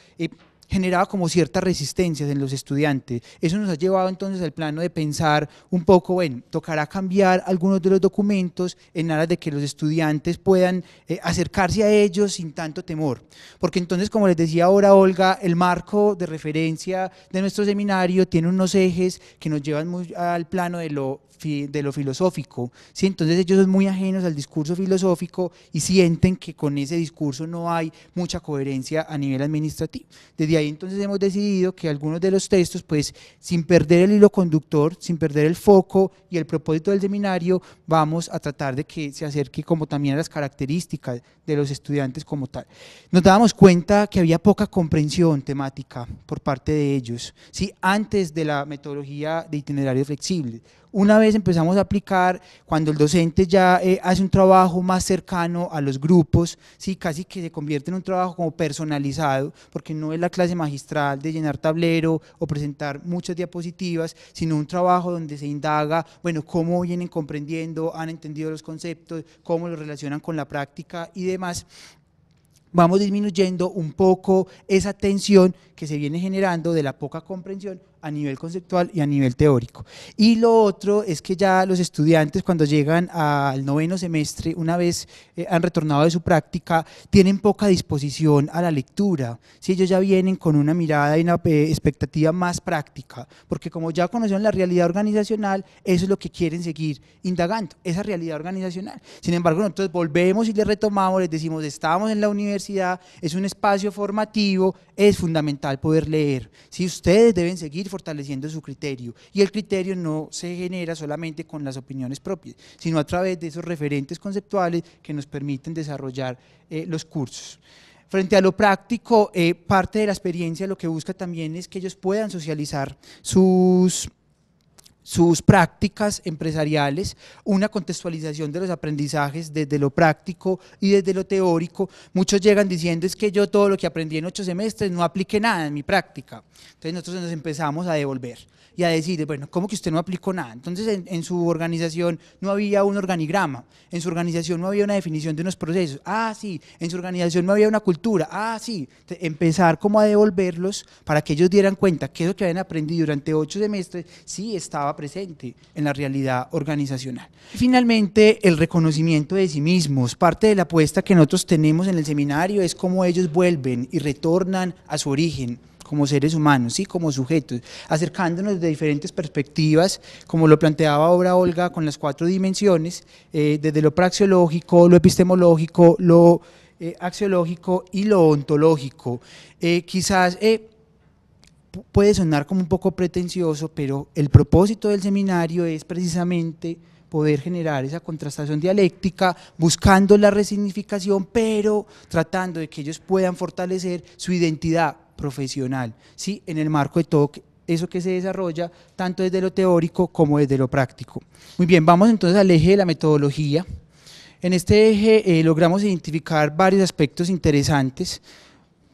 generaba como ciertas resistencias en los estudiantes. Eso nos ha llevado entonces al plano de pensar un poco, bueno, tocará cambiar algunos de los documentos en aras de que los estudiantes puedan eh, acercarse a ellos sin tanto temor. Porque entonces, como les decía ahora Olga, el marco de referencia de nuestro seminario tiene unos ejes que nos llevan muy al plano de lo filosófico. ¿sí? Entonces ellos son muy ajenos al discurso filosófico y sienten que con ese discurso no hay mucha coherencia a nivel administrativo. Y ahí entonces hemos decidido que algunos de los textos, pues sin perder el hilo conductor, sin perder el foco y el propósito del seminario, vamos a tratar de que se acerque como también a las características de los estudiantes como tal. Nos dábamos cuenta que había poca comprensión temática por parte de ellos, ¿sí? antes de la metodología de itinerario flexible una vez empezamos a aplicar, cuando el docente ya eh, hace un trabajo más cercano a los grupos, ¿sí? casi que se convierte en un trabajo como personalizado, porque no es la clase magistral de llenar tablero o presentar muchas diapositivas, sino un trabajo donde se indaga, bueno, cómo vienen comprendiendo, han entendido los conceptos, cómo los relacionan con la práctica y demás vamos disminuyendo un poco esa tensión que se viene generando de la poca comprensión a nivel conceptual y a nivel teórico. Y lo otro es que ya los estudiantes cuando llegan al noveno semestre, una vez eh, han retornado de su práctica, tienen poca disposición a la lectura. Si ellos ya vienen con una mirada y una eh, expectativa más práctica, porque como ya conocen la realidad organizacional, eso es lo que quieren seguir indagando, esa realidad organizacional. Sin embargo, nosotros volvemos y les retomamos, les decimos, estamos en la universidad, es un espacio formativo, es fundamental poder leer. Si ustedes deben seguir fortaleciendo su criterio. Y el criterio no se genera solamente con las opiniones propias, sino a través de esos referentes conceptuales que nos permiten desarrollar eh, los cursos. Frente a lo práctico, eh, parte de la experiencia lo que busca también es que ellos puedan socializar sus sus prácticas empresariales, una contextualización de los aprendizajes desde lo práctico y desde lo teórico. Muchos llegan diciendo es que yo todo lo que aprendí en ocho semestres no apliqué nada en mi práctica. Entonces nosotros nos empezamos a devolver y a decir, bueno, ¿cómo que usted no aplicó nada? Entonces en, su organización no había un organigrama, en su organización no había una definición de unos procesos, ah sí, en su organización no había una cultura, ah sí. empezar como a devolverlos para que ellos dieran cuenta que eso que habían aprendido durante ocho semestres sí estaba presente en la realidad organizacional. Finalmente, el reconocimiento de sí mismos. Parte de la apuesta que nosotros tenemos en el seminario es cómo ellos vuelven y retornan a su origen como seres humanos, ¿sí? como sujetos, acercándonos de diferentes perspectivas, como lo planteaba ahora Olga con las cuatro dimensiones, eh, desde lo praxeológico, lo epistemológico, lo eh, axiológico y lo ontológico. Eh, quizás eh, puede sonar como un poco pretencioso, pero el propósito del seminario es precisamente poder generar esa contrastación dialéctica, buscando la resignificación, pero tratando de que ellos puedan fortalecer su identidad profesional, ¿sí? en el marco de todo eso que se desarrolla, tanto desde lo teórico como desde lo práctico. Muy bien, vamos entonces al eje de la metodología. En este eje eh, logramos identificar varios aspectos interesantes.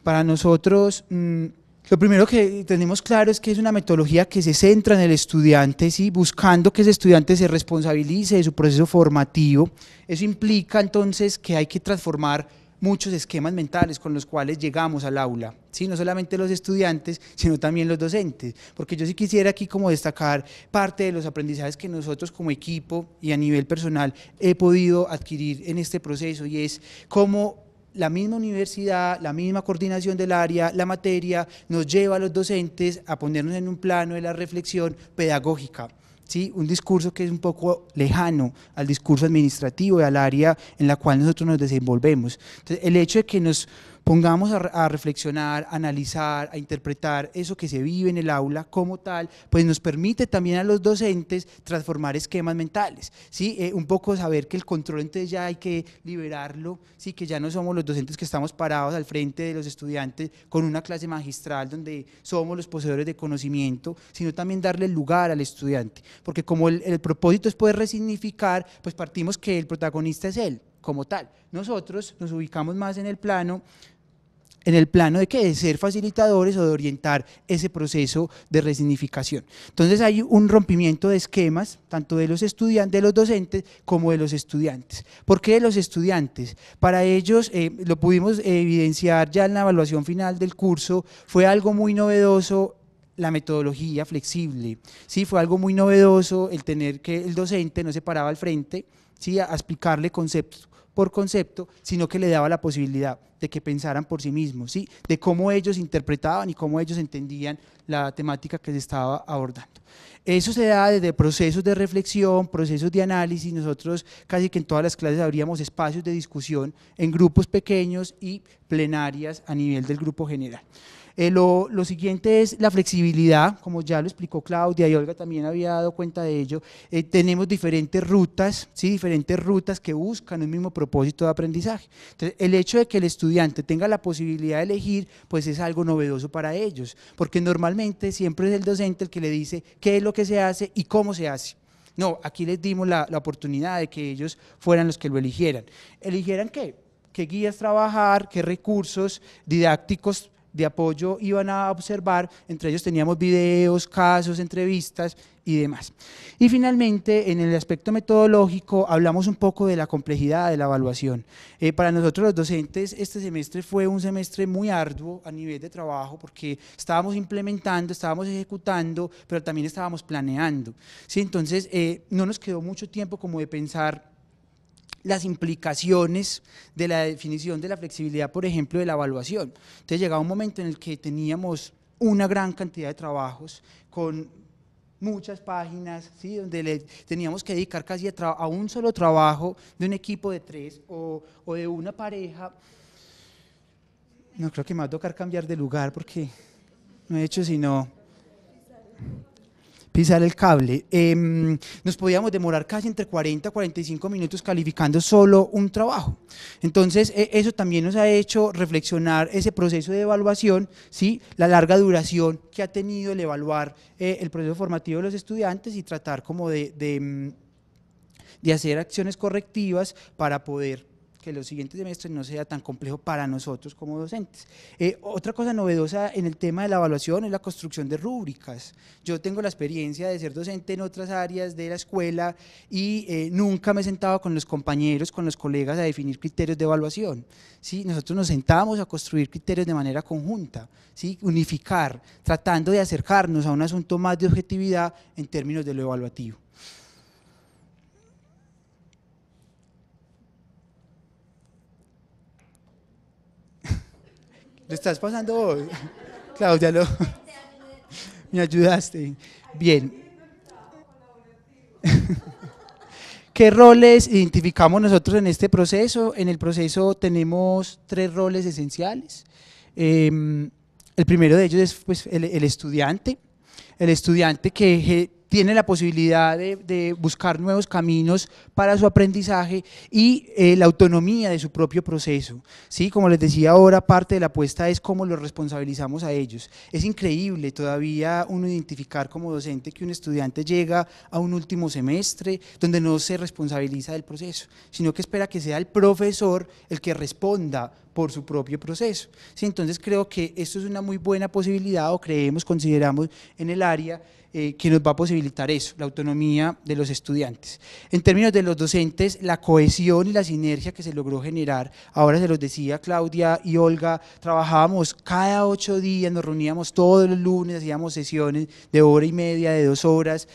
Para nosotros, mm, lo primero que tenemos claro es que es una metodología que se centra en el estudiante, ¿sí? buscando que ese estudiante se responsabilice de su proceso formativo. Eso implica entonces que hay que transformar muchos esquemas mentales con los cuales llegamos al aula, no solamente los estudiantes, sino también los docentes, porque yo sí quisiera aquí como destacar parte de los aprendizajes que nosotros como equipo y a nivel personal he podido adquirir en este proceso y es cómo la misma universidad, la misma coordinación del área, la materia, nos lleva a los docentes a ponernos en un plano de la reflexión pedagógica. ¿sí? Un discurso que es un poco lejano al discurso administrativo y al área en la cual nosotros nos desenvolvemos. Entonces, el hecho de que nos pongamos a, reflexionar, a analizar, a interpretar eso que se vive en el aula como tal, pues nos permite también a los docentes transformar esquemas mentales, ¿sí? Eh, un poco saber que el control entonces ya hay que liberarlo, ¿sí? que ya no somos los docentes que estamos parados al frente de los estudiantes con una clase magistral donde somos los poseedores de conocimiento, sino también darle lugar al estudiante, porque como el, el propósito es poder resignificar, pues partimos que el protagonista es él como tal. Nosotros nos ubicamos más en el plano en el plano de que de ser facilitadores o de orientar ese proceso de resignificación. Entonces hay un rompimiento de esquemas, tanto de los estudiantes, de los docentes como de los estudiantes. ¿Por qué de los estudiantes? Para ellos, eh, lo pudimos evidenciar ya en la evaluación final del curso, fue algo muy novedoso la metodología flexible. Sí, fue algo muy novedoso el tener que el docente no se paraba al frente, sí, a explicarle conceptos por concepto, sino que le daba la posibilidad de que pensaran por sí mismos, ¿sí? de cómo ellos interpretaban y cómo ellos entendían la temática que se estaba abordando. Eso se da desde procesos de reflexión, procesos de análisis, nosotros casi que en todas las clases habríamos espacios de discusión en grupos pequeños y plenarias a nivel del grupo general. Eh, lo, lo, siguiente es la flexibilidad, como ya lo explicó Claudia y Olga también había dado cuenta de ello. Eh, tenemos diferentes rutas, ¿sí? diferentes rutas que buscan el mismo propósito de aprendizaje. Entonces, el hecho de que el estudiante tenga la posibilidad de elegir, pues es algo novedoso para ellos, porque normalmente siempre es el docente el que le dice qué es lo que se hace y cómo se hace. No, aquí les dimos la, la oportunidad de que ellos fueran los que lo eligieran. ¿Eligieran qué? qué guías trabajar, qué recursos didácticos de apoyo iban a observar, entre ellos teníamos videos, casos, entrevistas y demás. Y finalmente, en el aspecto metodológico, hablamos un poco de la complejidad de la evaluación. Eh, para nosotros los docentes, este semestre fue un semestre muy arduo a nivel de trabajo, porque estábamos implementando, estábamos ejecutando, pero también estábamos planeando. ¿sí? Entonces, eh, no nos quedó mucho tiempo como de pensar las implicaciones de la definición de la flexibilidad, por ejemplo, de la evaluación. Entonces llegaba un momento en el que teníamos una gran cantidad de trabajos con muchas páginas, ¿sí? donde le teníamos que dedicar casi a, un solo trabajo de un equipo de tres o, o de una pareja. No creo que me va a tocar cambiar de lugar porque no he hecho sino pisar el cable. Em, nos podíamos demorar casi entre 40 a 45 minutos calificando solo un trabajo. Entonces, e, eso también nos ha hecho reflexionar ese proceso de evaluación, ¿sí? la larga duración que ha tenido el evaluar eh, el proceso formativo de los estudiantes y tratar como de, de mm, hacer acciones correctivas para poder que los siguientes semestres no sea tan complejo para nosotros como docentes. Eh, otra cosa novedosa en el tema de la evaluación es la construcción de rúbricas. Yo tengo la experiencia de ser docente en otras áreas de la escuela y eh, nunca me he sentado con los compañeros, con los colegas a definir criterios de evaluación. ¿sí? Nosotros nos sentamos a construir criterios de manera conjunta, ¿sí? unificar, tratando de acercarnos a un asunto más de objetividad en términos de lo evaluativo. estás pasando (laughs) Claudia, lo, (laughs) me ayudaste. Bien. (laughs) ¿Qué roles identificamos nosotros en este proceso? En el proceso tenemos tres roles esenciales. Em, el primero de ellos es pues, el, el estudiante, el estudiante que tiene la posibilidad de, buscar nuevos caminos para su aprendizaje y eh, la autonomía de su propio proceso. ¿sí? Como les decía ahora, parte de la apuesta es cómo lo responsabilizamos a ellos. Es increíble todavía uno identificar como docente que un estudiante llega a un último semestre donde no se responsabiliza del proceso, sino que espera que sea el profesor el que responda por su propio proceso. ¿sí? Entonces creo que esto es una muy buena posibilidad o creemos, consideramos en el área eh, que nos va a posibilitar eso, la autonomía de los estudiantes. En términos de los docentes, la cohesión y la sinergia que se logró generar, ahora se los decía Claudia y Olga, trabajábamos cada ocho días, nos reuníamos todos los lunes, hacíamos sesiones de hora y media, de dos horas,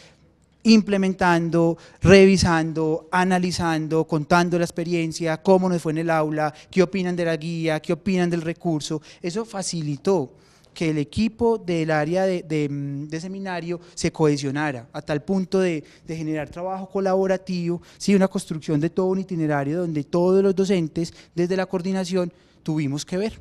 implementando, revisando, analizando, contando la experiencia, cómo nos fue en el aula, qué opinan de la guía, qué opinan del recurso. Eso facilitó que el equipo del área mm, de, seminario se cohesionara a tal punto de, de, generar trabajo colaborativo, ¿sí? una construcción de todo un itinerario donde todos los docentes desde la coordinación tuvimos que ver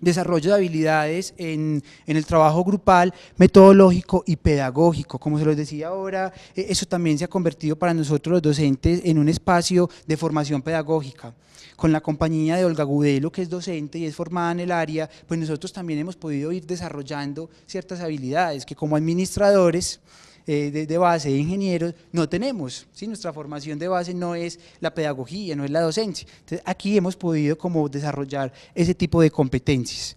desarrollo de habilidades en, el trabajo grupal, metodológico y pedagógico. Como se los decía ahora, eh, eso también se ha convertido para nosotros los docentes en un espacio de formación pedagógica. Con la compañía de Olga Gudelo, que es docente y es formada en el área, pues nosotros también hemos podido ir desarrollando ciertas habilidades que como administradores eh, de, base, de ingenieros, no tenemos. si Nuestra formación de base no es la pedagogía, no es la docencia. Entonces, aquí hemos podido como desarrollar ese tipo de competencias.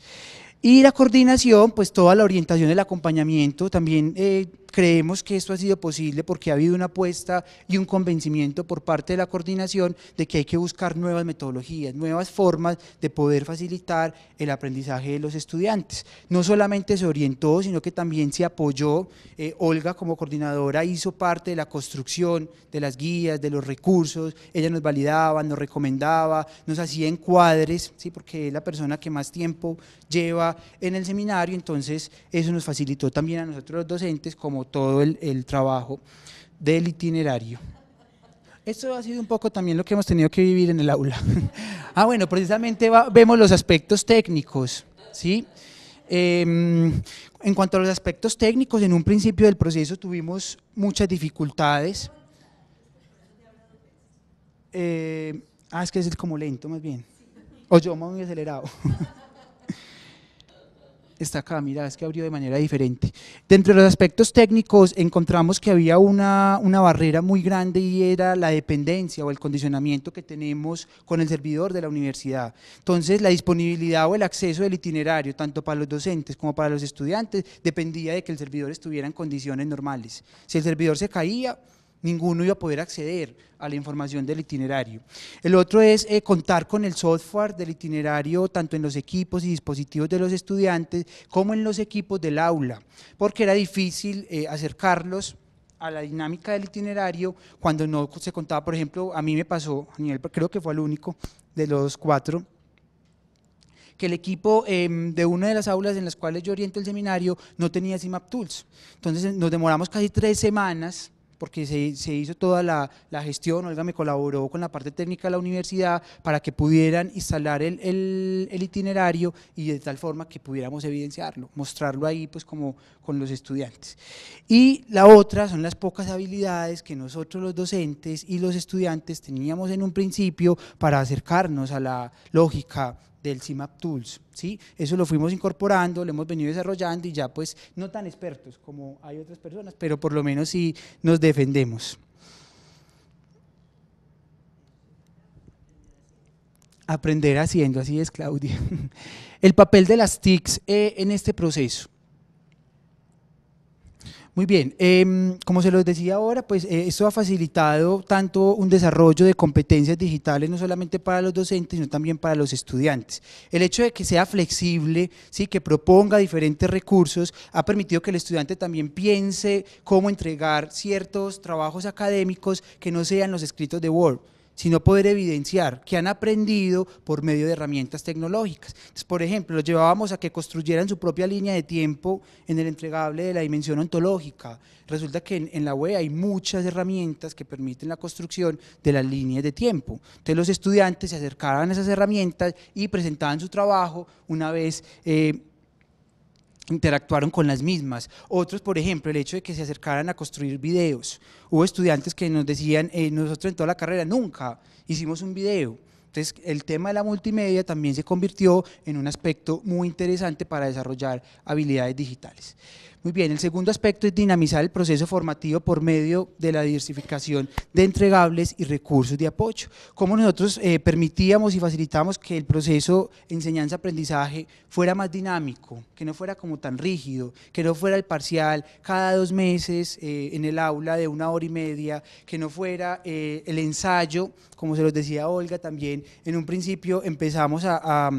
Y la coordinación, pues toda la orientación, del acompañamiento, también eh, creemos que esto ha sido posible porque ha habido una apuesta y un convencimiento por parte de la coordinación de que hay que buscar nuevas metodologías, nuevas formas de poder facilitar el aprendizaje de los estudiantes. No solamente se orientó, sino que también se apoyó. Eh, Olga como coordinadora hizo parte de la construcción de las guías, de los recursos, ella nos validaba, nos recomendaba, nos hacía encuadres, ¿sí? porque es la persona que más tiempo lleva en el seminario, entonces eso nos facilitó también a nosotros los docentes como todo el, trabajo del itinerario. Esto ha sido un poco también lo que hemos tenido que vivir en el aula. (laughs) ah, bueno, precisamente vemos los aspectos técnicos, ¿sí? Em, en cuanto a los aspectos técnicos, en un principio del proceso tuvimos muchas dificultades. Eh, ah, es que es como lento más bien. O yo muy acelerado. (laughs) está acá, mira, es que abrió de manera diferente. Dentro de los aspectos técnicos encontramos que había una, una barrera muy grande y era la dependencia o el condicionamiento que tenemos con el servidor de la universidad. Entonces, la disponibilidad o el acceso del itinerario, tanto para los docentes como para los estudiantes, dependía de que el servidor estuviera en condiciones normales. Si el servidor se caía, ninguno iba a poder acceder a la información del itinerario. El otro es eh, contar con el software del itinerario, tanto en los equipos y dispositivos de los estudiantes, como en los equipos del aula, porque era difícil eh, acercarlos a la dinámica del itinerario cuando no se contaba, por ejemplo, a mí me pasó, creo que fue el único de los cuatro, que el equipo em, de una de las aulas en las cuales yo oriento el seminario no tenía SIMAP Tools. Entonces nos demoramos casi tres semanas porque se, hizo toda la, gestión, Olga me colaboró con la parte técnica de la universidad para que pudieran instalar el, itinerario y de tal forma que pudiéramos evidenciarlo, mostrarlo ahí pues como con los estudiantes. Y la otra son las pocas habilidades que nosotros los docentes y los estudiantes teníamos en un principio para acercarnos a la lógica del CIMAP Tools. ¿sí? Eso lo fuimos incorporando, lo hemos venido desarrollando y ya pues no tan expertos como hay otras personas, pero por lo menos sí nos defendemos. Aprender haciendo, así es Claudia. (laughs) El papel de las TICs eh, en este proceso. Muy bien, em, como se los decía ahora, pues eh, esto ha facilitado tanto un desarrollo de competencias digitales no solamente para los docentes, sino también para los estudiantes. El hecho de que sea flexible, ¿sí? que proponga diferentes recursos, ha permitido que el estudiante también piense cómo entregar ciertos trabajos académicos que no sean los escritos de Word sino poder evidenciar que han aprendido por medio de herramientas tecnológicas. por ejemplo, los llevábamos a que construyeran su propia línea de tiempo en el entregable de la dimensión ontológica. Resulta que en, la web hay muchas herramientas que permiten la construcción de las líneas de tiempo. Entonces, los estudiantes se acercaban a esas herramientas y presentaban su trabajo una vez... Eh, interactuaron con las mismas. Otros, por ejemplo, el hecho de que se acercaran a construir videos. Hubo estudiantes que nos decían, eh, nosotros en toda la carrera nunca hicimos un video. Entonces, el tema de la multimedia también se convirtió en un aspecto muy interesante para desarrollar habilidades digitales. Muy bien, el segundo aspecto es dinamizar el proceso formativo por medio de la diversificación de entregables y recursos de apoyo. Cómo nosotros eh, permitíamos y facilitamos que el proceso enseñanza-aprendizaje fuera más dinámico, que no fuera como tan rígido, que no fuera el parcial cada dos meses eh, en el aula de una hora y media, que no fuera eh, el ensayo, como se los decía Olga también, en un principio empezamos a, a,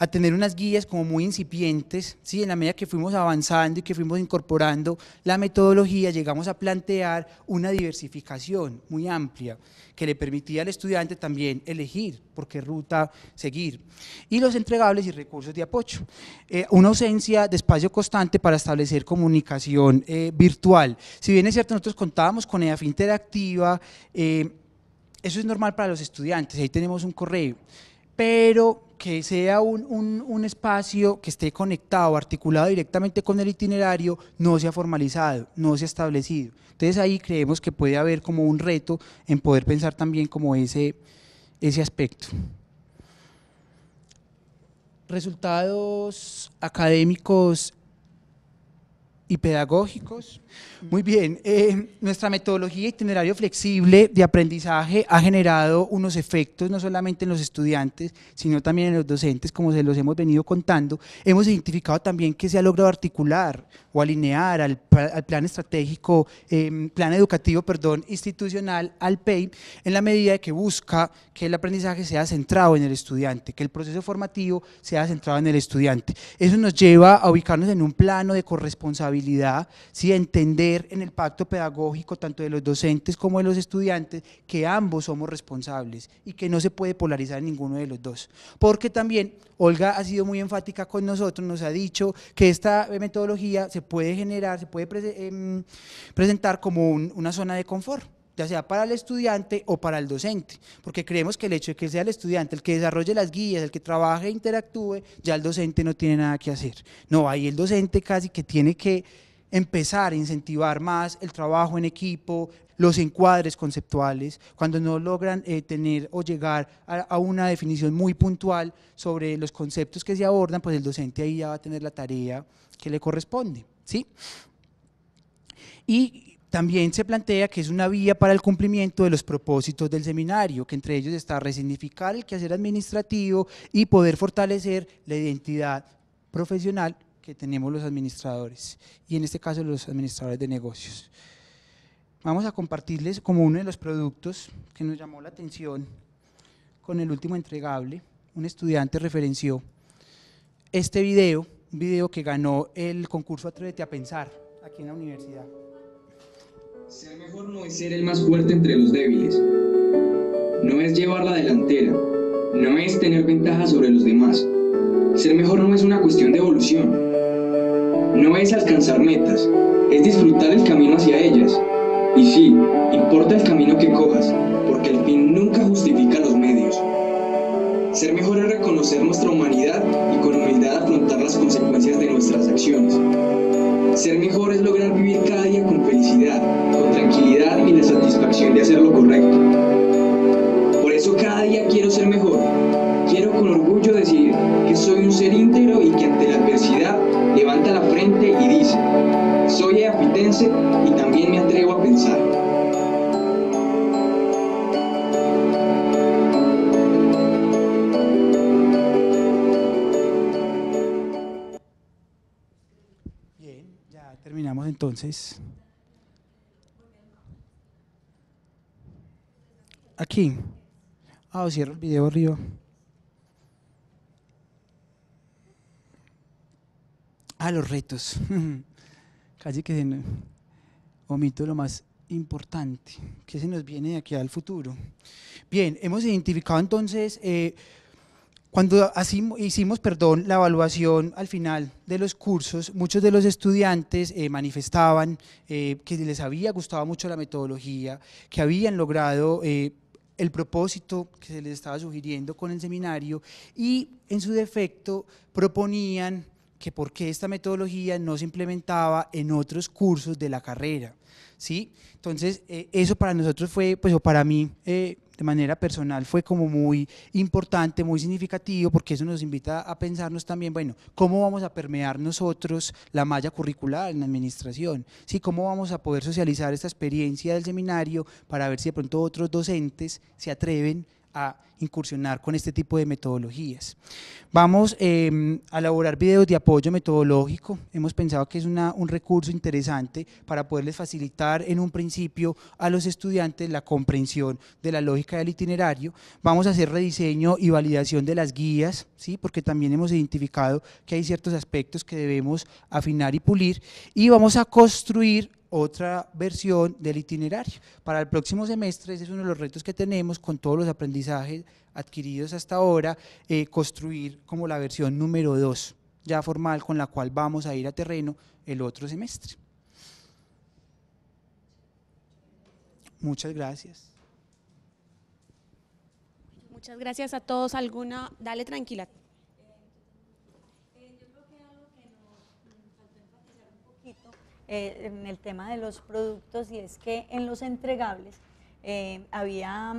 a tener unas guías como muy incipientes, ¿sí? en la medida que fuimos avanzando y que fuimos incorporando la metodología, llegamos a plantear una diversificación muy amplia que le permitía al estudiante también elegir por qué ruta seguir. Y los entregables y recursos de apoyo. Eh, una ausencia de espacio constante para establecer comunicación eh, virtual. Si bien es cierto, nosotros contábamos con EAF Interactiva, eh, eso es normal para los estudiantes, ahí tenemos un correo pero que sea un, espacio que esté conectado, articulado directamente con el itinerario, no se ha formalizado, no se ha establecido. Entonces ahí creemos que puede haber como un reto en poder pensar también como ese, ese aspecto. Resultados académicos pedagógicos. Muy bien, eh, nuestra metodología itinerario flexible de aprendizaje ha generado unos efectos no solamente en los estudiantes, sino también en los docentes, como se los hemos venido contando. Hemos identificado también que se ha logrado articular o alinear al, plan estratégico, eh, plan educativo, perdón, institucional, al PEI, en la medida de que busca que el aprendizaje sea centrado en el estudiante, que el proceso formativo sea centrado en el estudiante. Eso nos lleva a ubicarnos en un plano de corresponsabilidad si a entender en el pacto pedagógico tanto de los docentes como de los estudiantes que ambos somos responsables y que no se puede polarizar ninguno de los dos. Porque también Olga ha sido muy enfática con nosotros, nos ha dicho que esta metodología se puede generar, se puede em, presentar como una zona de confort ya sea para el estudiante o para el docente, porque creemos que el hecho de que sea el estudiante el que desarrolle las guías, el que trabaje e interactúe, ya el docente no tiene nada que hacer. No, ahí el docente casi que tiene que empezar a incentivar más el trabajo en equipo, los encuadres conceptuales, cuando no logran eh, tener o llegar a, una definición muy puntual sobre los conceptos que se abordan, pues el docente ahí ya va a tener la tarea que le corresponde. ¿sí? Y también se plantea que es una vía para el cumplimiento de los propósitos del seminario, que entre ellos está resignificar el quehacer administrativo y poder fortalecer la identidad profesional que tenemos los administradores, y en este caso los administradores de negocios. Vamos a compartirles como uno de los productos que nos llamó la atención con el último entregable, un estudiante referenció este video, un video que ganó el concurso Atrévete a Pensar aquí en la universidad. Ser mejor no es ser el más fuerte entre los débiles. No es llevar la delantera. No es tener ventaja sobre los demás. Ser mejor no es una cuestión de evolución. No es alcanzar metas. Es disfrutar el camino hacia ellas. Y sí, importa el camino que cojas, porque el fin nunca justifica los medios. Ser mejor es reconocer nuestra humanidad y con humildad afrontar las consecuencias de nuestras acciones. Ser mejor es lograr vivir cada día con felicidad, acción de hacer lo correcto. Por eso cada día quiero ser mejor. Quiero con orgullo decir que soy un ser íntegro y que ante la adversidad levanta la frente y dice, soy eafitense y también me atrevo a pensar. Bien, ya terminamos entonces. Aquí. Ah, cierro el video arriba. Ah, los retos. (laughs) Casi que se omito lo más importante, que se nos viene de aquí al futuro. Bien, hemos identificado entonces, eh, cuando hicimos perdón, la evaluación al final de los cursos, muchos de los estudiantes eh, manifestaban eh, que les había gustado mucho la metodología, que habían logrado el propósito que se les estaba sugiriendo con el seminario y en su defecto proponían que por qué esta metodología no se implementaba en otros cursos de la carrera. ¿sí? Entonces, eh, eso para nosotros fue, pues o para mí, eh, de manera personal fue como muy importante, muy significativo, porque eso nos invita a pensarnos también, bueno, ¿cómo vamos a permear nosotros la malla curricular en la administración? ¿Sí? ¿Cómo vamos a poder socializar esta experiencia del seminario para ver si de pronto otros docentes se atreven a incursionar con este tipo de metodologías. Vamos em, a elaborar videos de apoyo metodológico. Hemos pensado que es un recurso interesante para poderles facilitar en un principio a los estudiantes la comprensión de la lógica del itinerario. Vamos a hacer rediseño y validación de las guías, ¿sí? porque también hemos identificado que hay ciertos aspectos que debemos afinar y pulir. Y vamos a construir otra versión del itinerario. Para el próximo semestre, ese es uno de los retos que tenemos con todos los aprendizajes adquiridos hasta ahora, eh, construir como la versión número dos, ya formal, con la cual vamos a ir a terreno el otro semestre. Muchas gracias. Muchas gracias a todos. Alguna, dale tranquila. Eh, en el tema de los productos y es que en los entregables eh, había,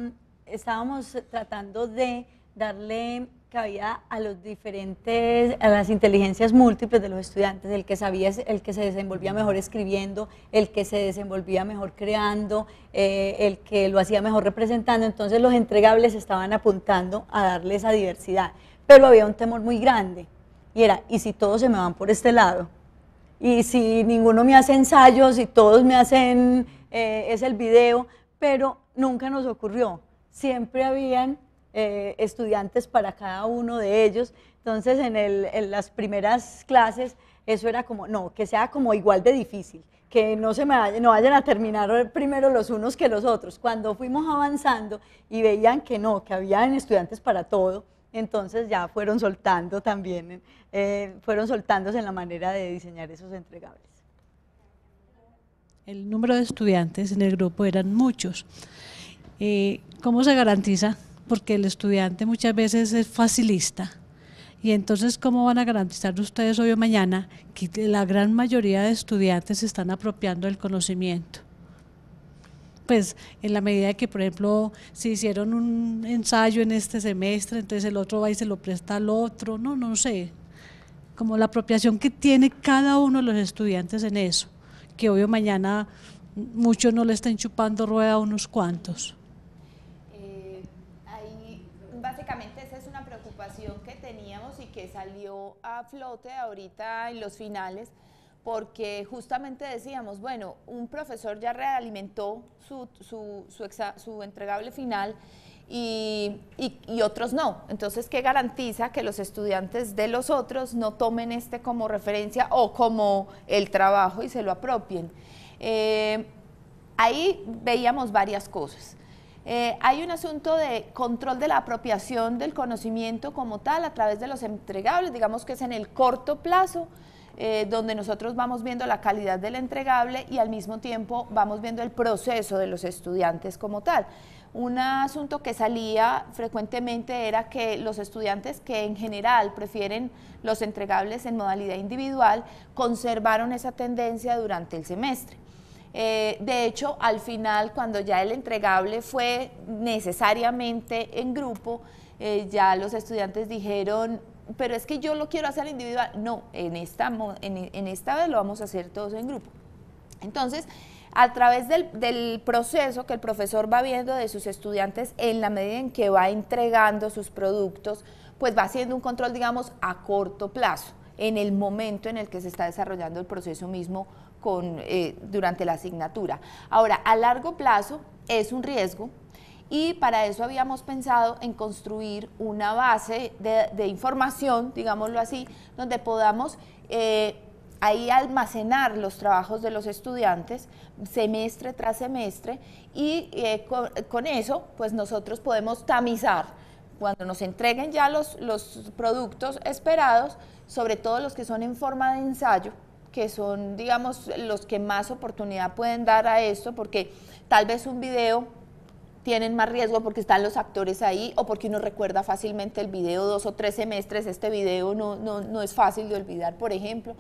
estábamos tratando de darle cabida a los diferentes, a las inteligencias múltiples de los estudiantes, el que sabía, el que se desenvolvía mejor escribiendo, el que se desenvolvía mejor creando, eh, el que lo hacía mejor representando, entonces los entregables estaban apuntando a darle esa diversidad, pero había un temor muy grande y era, ¿y si todos se me van por este lado? y si ninguno me hace ensayos y todos me hacen eh, es el video, pero nunca nos ocurrió. Siempre habían eh, estudiantes para cada uno de ellos. Entonces en, las primeras clases eso era como, no, que sea como igual de difícil, que no se me no vayan a terminar primero los unos que los otros. Cuando fuimos avanzando y veían que no, que habían estudiantes para todo, entonces ya fueron soltando también, eh, fueron soltándose en la manera de diseñar esos entregables. El número de estudiantes en el grupo eran muchos. Eh, ¿Cómo se garantiza? Porque el estudiante muchas veces es facilista. Y entonces, ¿cómo van a garantizar ustedes hoy o mañana que la gran mayoría de estudiantes se están apropiando del conocimiento? pues en la medida de que, por ejemplo, si hicieron un ensayo en este semestre, entonces el otro va y se lo presta al otro, no, no sé, como la apropiación que tiene cada uno de los estudiantes en eso, que obvio mañana muchos no le están chupando rueda a unos cuantos. Eh, básicamente esa es una preocupación que teníamos y que salió a flote ahorita en los finales porque justamente decíamos, bueno, un profesor ya realimentó su, entregable final y, otros no. Entonces, ¿qué garantiza que los estudiantes de los otros no tomen este como referencia o como el trabajo y se lo apropien? Eh, ahí veíamos varias cosas. Eh, hay un asunto de control de la apropiación del conocimiento como tal a través de los entregables, digamos que es en el corto plazo, eh, donde nosotros vamos viendo la calidad del entregable y al mismo tiempo vamos viendo el proceso de los estudiantes como tal. Un asunto que salía frecuentemente era que los estudiantes que en general prefieren los entregables en modalidad individual conservaron esa tendencia durante el semestre. Eh, de hecho, al final, cuando ya el entregable fue necesariamente en grupo, eh, ya los estudiantes dijeron, pero es que yo lo quiero hacer individual. No, en esta, en, esta vez lo vamos a hacer todos en grupo. Entonces, a través del, proceso que el profesor va viendo de sus estudiantes en la medida en que va entregando sus productos, pues va haciendo un control, digamos, a corto plazo, en el momento en el que se está desarrollando el proceso mismo eh, durante la asignatura. Ahora, a largo plazo es un riesgo y para eso habíamos pensado en construir una base de, información, digámoslo así, donde podamos eh, ahí almacenar los trabajos de los estudiantes semestre tras semestre y eh, con, eso pues nosotros podemos tamizar cuando nos entreguen ya los, los, productos esperados, sobre todo los que son en forma de ensayo, que son, digamos, los que más oportunidad pueden dar a esto, porque tal vez un video tienen más riesgo porque están los actores ahí o porque uno recuerda fácilmente el video dos o tres semestres, este video no, es fácil de olvidar, por ejemplo.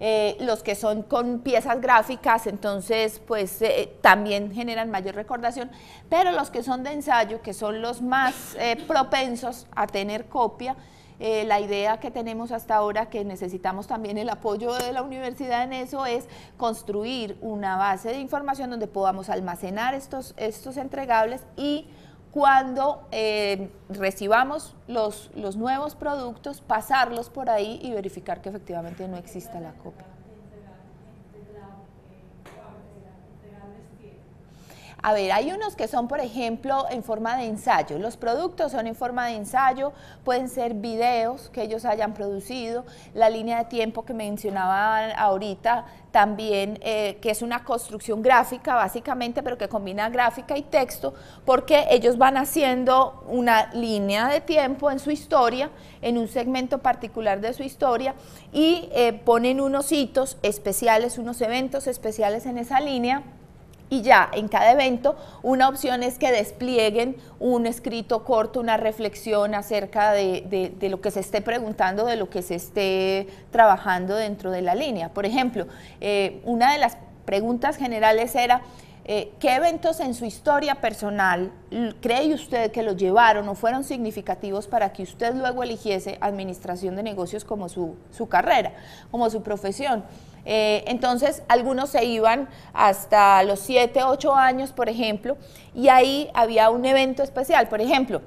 Eh, los que son con piezas gráficas, entonces pues eh, también generan mayor recordación, pero los que son de ensayo, que son los más eh, propensos a tener copia, eh, la idea que tenemos hasta ahora, que necesitamos también el apoyo de la universidad en eso, es construir una base de información donde podamos almacenar estos, estos entregables y cuando eh, recibamos los, los nuevos productos, pasarlos por ahí y verificar que efectivamente no exista la copia. A ver, hay unos que son, por ejemplo, en forma de ensayo. Los productos son en forma de ensayo, pueden ser videos que ellos hayan producido, la línea de tiempo que mencionaba ahorita también, eh, que es una construcción gráfica básicamente, pero que combina gráfica y texto, porque ellos van haciendo una línea de tiempo en su historia, en un segmento particular de su historia, y eh, ponen unos hitos especiales, unos eventos especiales en esa línea y ya en cada evento una opción es que desplieguen un escrito corto, una reflexión acerca de, lo que se esté preguntando, de lo que se esté trabajando dentro de la línea. Por ejemplo, eh, una de las preguntas generales era, eh, ¿qué eventos en su historia personal cree usted que lo llevaron o fueron significativos para que usted luego eligiese administración de negocios como su, su carrera, como su profesión? Eh, entonces, algunos se iban hasta los 7, 8 años, por ejemplo, y ahí había un evento especial. Por ejemplo,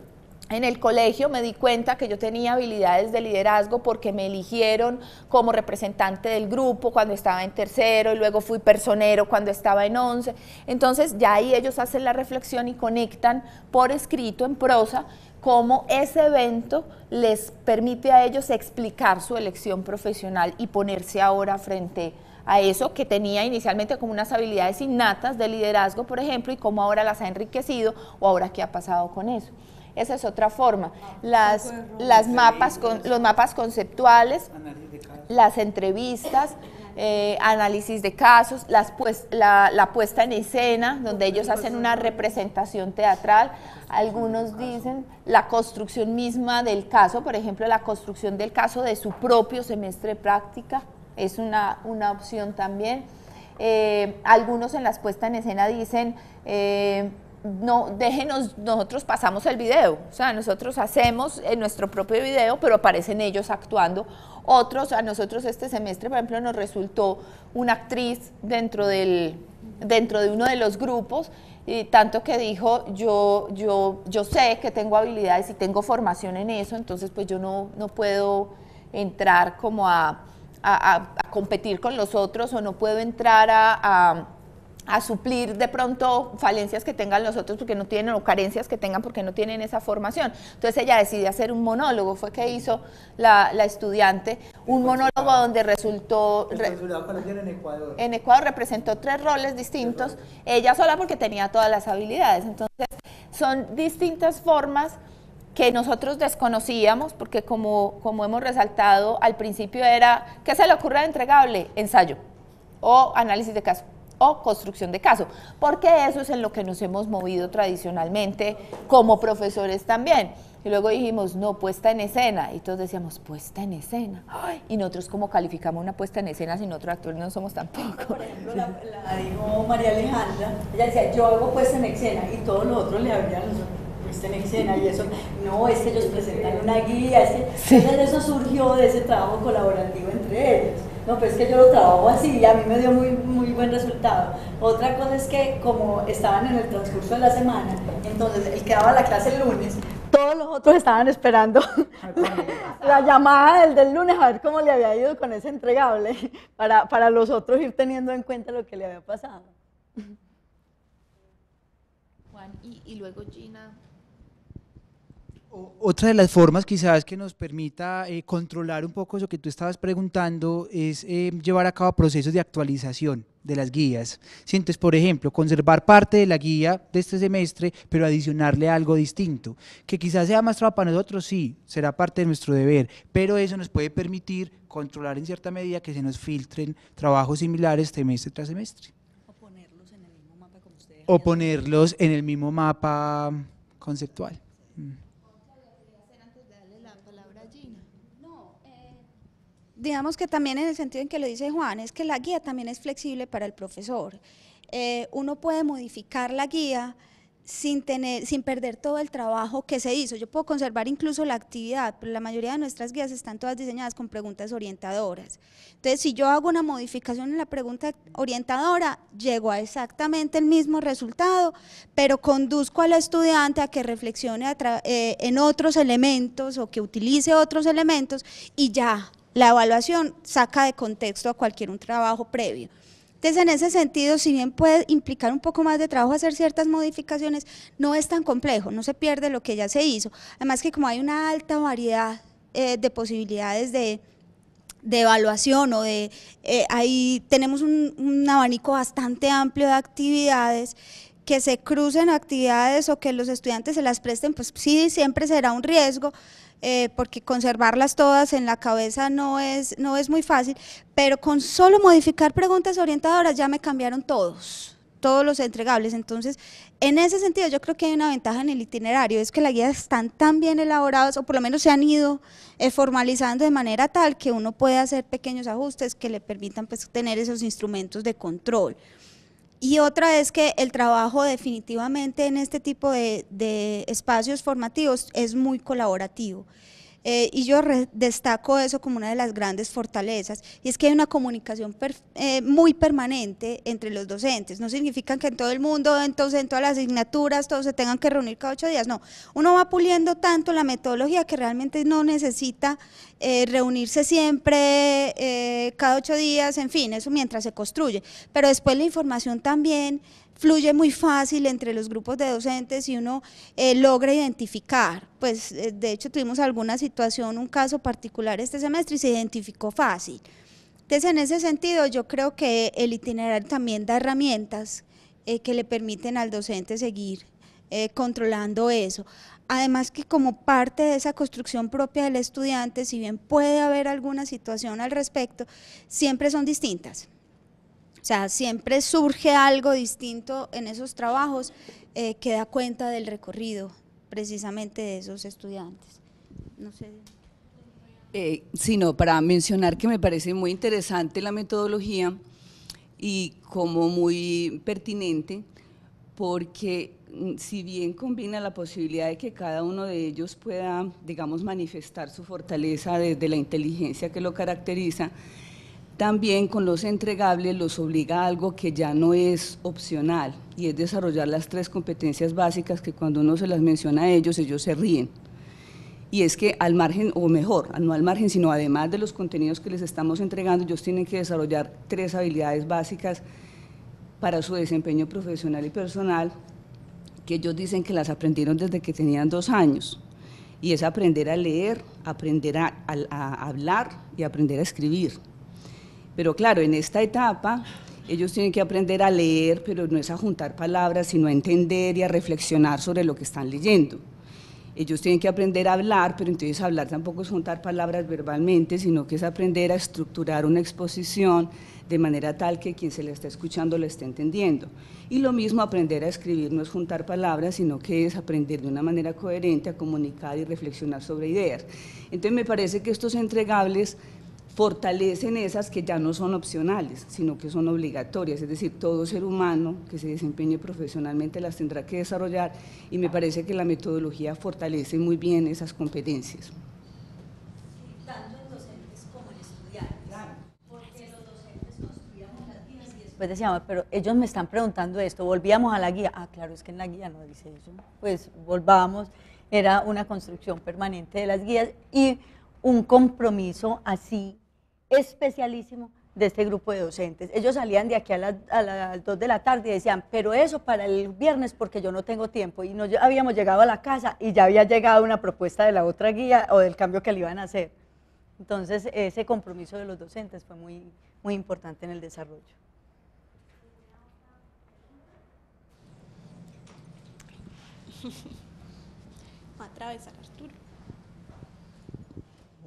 en el colegio me di cuenta que yo tenía habilidades de liderazgo porque me eligieron como representante del grupo cuando estaba en tercero y luego fui personero cuando estaba en once. Entonces ya ahí ellos hacen la reflexión y conectan por escrito, en prosa, cómo ese evento les permite a ellos explicar su elección profesional y ponerse ahora frente a eso que tenía inicialmente como unas habilidades innatas de liderazgo, por ejemplo, y cómo ahora las ha enriquecido o ahora qué ha pasado con eso. Esa es otra forma. Ah, las, mapas los mapas conceptuales, las entrevistas, análisis de casos, eh, pues, la, puesta en escena, donde ellos hacen una representación teatral. Algunos dicen la construcción misma del caso, por ejemplo, la construcción del caso de su propio semestre práctica es una, opción también. Eh, algunos en las puestas en escena dicen, eh, no, déjenos, nosotros pasamos el video, o sea, nosotros hacemos eh, nuestro propio video, pero aparecen ellos actuando. Otros, a nosotros este semestre, por ejemplo, nos resultó una actriz dentro, dentro de uno de los grupos y tanto que dijo, yo, yo, yo sé que tengo habilidades y tengo formación en eso, entonces pues yo no, puedo entrar como a, competir con los otros o no puedo entrar a, suplir de pronto falencias que tengan los otros porque no tienen o carencias que tengan porque no tienen esa formación. Entonces ella decide hacer un monólogo, fue que hizo la, la estudiante un monólogo donde resultó... en Ecuador. En Ecuador representó tres roles distintos, ella sola porque tenía todas las habilidades. Entonces, son distintas formas que nosotros desconocíamos, porque como, como hemos resaltado al principio era, ¿qué se le ocurre de entregable? Ensayo o análisis de caso o construcción de caso, porque eso es en lo que nos hemos movido tradicionalmente como profesores también. Y luego dijimos, no, puesta en escena. Y todos decíamos, puesta en escena. y nosotros, como calificamos una puesta en escena si nosotros actores no somos tampoco? Por ejemplo, la, dijo María Alejandra, ella decía, yo hago puesta en escena, y todos los otros le habían puesta en escena, y eso, no, es que ellos presentan una guía. Es que, eso surgió de ese trabajo colaborativo entre ellos. No, pero pues es que yo lo trabajo así y a mí me dio muy, muy buen resultado. Otra cosa es que como estaban en el transcurso de la semana, entonces él quedaba la clase el lunes, todos los otros estaban esperando (laughs) la llamada del, lunes a ver cómo le había ido con ese entregable (laughs) para, los otros ir teniendo en cuenta lo que le había pasado. Juan, y luego Gina, otra de las formas quizás que nos permita eh, controlar un poco eso que tú estabas preguntando es eh, llevar a cabo procesos de actualización de las guías. Sientes, por ejemplo, conservar parte de la guía de este semestre, pero adicionarle algo distinto, que quizás sea más trabajo para nosotros, sí, será parte de nuestro deber, pero eso nos puede permitir controlar en cierta medida que se nos filtren trabajos similares semestre tras semestre. O ponerlos en el mismo mapa O ponerlos en el mismo mapa conceptual. Mm. digamos que también en el sentido en que lo dice Juan, es que la guía también es flexible para el profesor. Eh, uno puede modificar la guía sin, tener, sin perder todo el trabajo que se hizo. Yo puedo conservar incluso la actividad, pero la mayoría de nuestras guías están todas diseñadas con preguntas orientadoras. Entonces, si yo hago una modificación en la pregunta orientadora, llego a exactamente el mismo resultado, pero conduzco al estudiante a que reflexione eh, en otros elementos o que utilice otros elementos y ya la evaluación saca de contexto a cualquier un trabajo previo. Entonces, en ese sentido, si bien puede implicar un poco más de trabajo hacer ciertas modificaciones, no es tan complejo, no se pierde lo que ya se hizo. Además que como hay una alta variedad eh, de posibilidades de, evaluación o de eh, ahí tenemos un, un, abanico bastante amplio de actividades que se crucen actividades o que los estudiantes se las presten, pues sí, siempre será un riesgo, eh, porque conservarlas todas en la cabeza no es, no es muy fácil, pero con solo modificar preguntas orientadoras ya me cambiaron todos todos los entregables. Entonces, en ese sentido, yo creo que hay una ventaja en el itinerario, es que las guías están tan bien elaboradas, o por lo menos se han ido eh, formalizando de manera tal que uno puede hacer pequeños ajustes que le permitan pues, tener esos instrumentos de control. Y otra es que el trabajo definitivamente en este tipo de, espacios formativos es muy colaborativo. Eh, y yo destaco eso como una de las grandes fortalezas, y es que hay una comunicación eh, muy permanente entre los docentes. No significa que en todo el mundo, entonces en todas las asignaturas, todos se tengan que reunir cada ocho días, no. Uno va puliendo tanto la metodología que realmente no necesita eh, reunirse siempre, cada ocho días, en fin, eso mientras se construye. Pero después la información también fluye muy fácil entre los grupos de docentes y uno eh, logra identificar. Pues eh, de hecho tuvimos alguna situación, un caso particular este semestre y se identificó fácil. Entonces en ese sentido yo creo que el itinerario también da herramientas eh, que le permiten al docente seguir controlando eso. Además que como parte de esa construcción propia del estudiante, si bien puede haber alguna situación al respecto, siempre son distintas. O sea, siempre surge algo distinto en esos trabajos eh, que da cuenta del recorrido precisamente de esos estudiantes. No sé. Eh, sino para mencionar que me parece muy interesante la metodología y como muy pertinente, porque mm, si bien combina la posibilidad de que cada uno de ellos pueda, digamos, manifestar su fortaleza desde la inteligencia que lo caracteriza, también con los entregables los obliga a algo que ya no es opcional y es desarrollar las tres competencias básicas que cuando uno se las menciona a ellos, ellos se ríen. Y es que al margen, o mejor, no al margen, sino además de los contenidos que les estamos entregando, ellos tienen que desarrollar tres habilidades básicas para su desempeño profesional y personal, que ellos dicen que las aprendieron desde que tenían dos años. Y es aprender a leer, aprender a, a hablar y aprender a escribir pero claro, en esta etapa ellos tienen que aprender a leer, pero no es a juntar palabras, sino a entender y a reflexionar sobre lo que están leyendo. Ellos tienen que aprender a hablar, pero entonces hablar tampoco es juntar palabras verbalmente, sino que es aprender a estructurar una exposición de manera tal que quien se la está escuchando la esté entendiendo. Y lo mismo aprender a escribir no es juntar palabras, sino que es aprender de una manera coherente a comunicar y reflexionar sobre ideas. Entonces me parece que estos entregables fortalecen esas que ya no son opcionales, sino que son obligatorias, es decir, todo ser humano que se desempeñe profesionalmente las tendrá que desarrollar y me parece que la metodología fortalece muy bien esas competencias. pues decíamos, pero ellos me están preguntando esto, volvíamos a la guía. Ah, claro, es que en la guía no dice eso. Pues volvábamos, era una construcción permanente de las guías y un compromiso así especialísimo de este grupo de docentes. Ellos salían de aquí a, las 2 de la tarde y decían, pero eso para el viernes porque yo no tengo tiempo. Y no habíamos llegado a la casa y ya había llegado una propuesta de la otra guía o del cambio que le iban a hacer. Entonces, ese compromiso de los docentes fue muy, muy importante en el desarrollo. (laughs)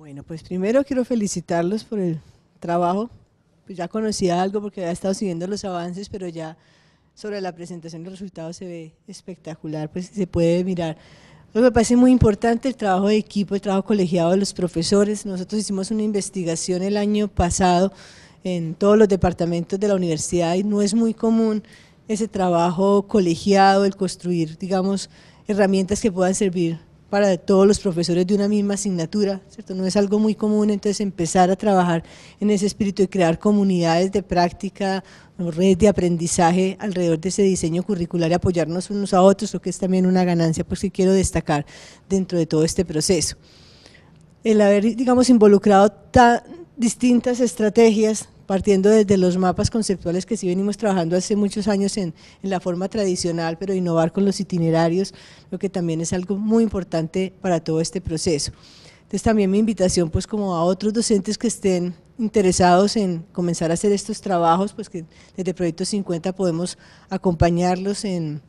Bueno, pues primero quiero felicitarlos por el trabajo. Pues ya conocía algo porque había estado siguiendo los avances, pero ya sobre la presentación de resultado se ve espectacular, pues se puede mirar. me parece muy importante el trabajo de equipo, el trabajo colegiado de los profesores. Nosotros hicimos una investigación el año pasado en todos los departamentos de la universidad y no es muy común ese trabajo colegiado, el construir, digamos, herramientas que puedan servir para todos los profesores de una misma asignatura, ¿cierto? No es algo muy común, entonces empezar a trabajar en ese espíritu y crear comunidades de práctica, redes de aprendizaje alrededor de ese diseño curricular y apoyarnos unos a otros, lo que es también una ganancia, porque pues, quiero destacar dentro de todo este proceso. El haber, digamos, involucrado tan distintas estrategias partiendo desde los mapas conceptuales que sí venimos trabajando hace muchos años en, la forma tradicional, pero innovar con los itinerarios, lo que también es algo muy importante para todo este proceso. Entonces también mi invitación pues como a otros docentes que estén interesados en comenzar a hacer estos trabajos, pues que desde Proyecto 50 podemos acompañarlos en,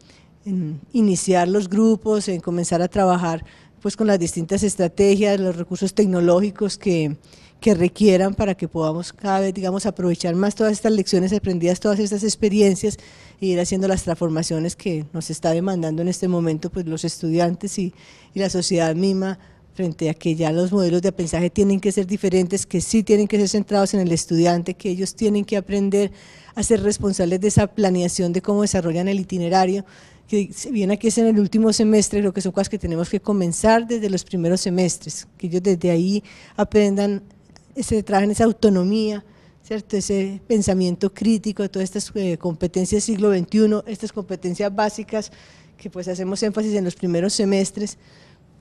en iniciar los grupos, en comenzar a trabajar pues con las distintas estrategias, los recursos tecnológicos que, que requieran para que podamos cada vez, digamos, aprovechar más todas estas lecciones aprendidas, todas estas experiencias e ir haciendo las transformaciones que nos está demandando en este momento pues los estudiantes y, la sociedad misma frente a que ya los modelos de aprendizaje tienen que ser diferentes, que sí tienen que ser centrados en el estudiante, que ellos tienen que aprender a ser responsables de esa planeación de cómo desarrollan el itinerario, que si bien aquí es en el último semestre, creo que son cosas que tenemos que comenzar desde los primeros semestres, que ellos desde ahí aprendan se traen esa autonomía, ¿cierto? ese pensamiento crítico, todas estas eh, competencias del siglo XXI, estas competencias básicas que pues hacemos énfasis en los primeros semestres,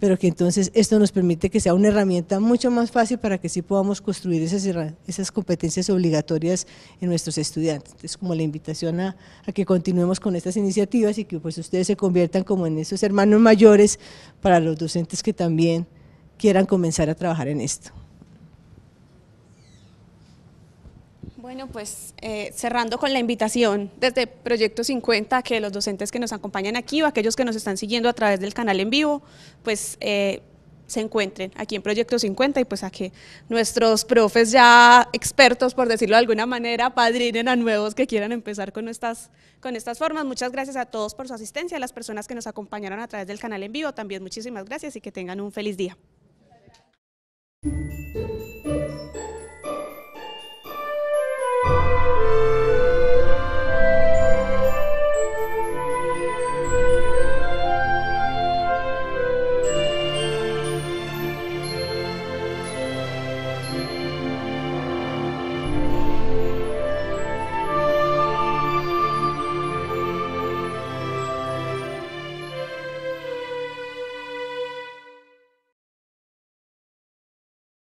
pero que entonces esto nos permite que sea una herramienta mucho más fácil para que sí podamos construir esas, competencias obligatorias en nuestros estudiantes. es como la invitación a, a, que continuemos con estas iniciativas y que pues ustedes se conviertan como en esos hermanos mayores para los docentes que también quieran comenzar a trabajar en esto. Bueno, pues eh, cerrando con la invitación desde Proyecto 50, que los docentes que nos acompañan aquí o aquellos que nos están siguiendo a través del canal en vivo, pues eh, se encuentren aquí en Proyecto 50 y pues a que nuestros profes ya expertos, por decirlo de alguna manera, padrinen a nuevos que quieran empezar con estas, con estas formas. Muchas gracias a todos por su asistencia, a las personas que nos acompañaron a través del canal en vivo, también muchísimas gracias y que tengan un feliz día.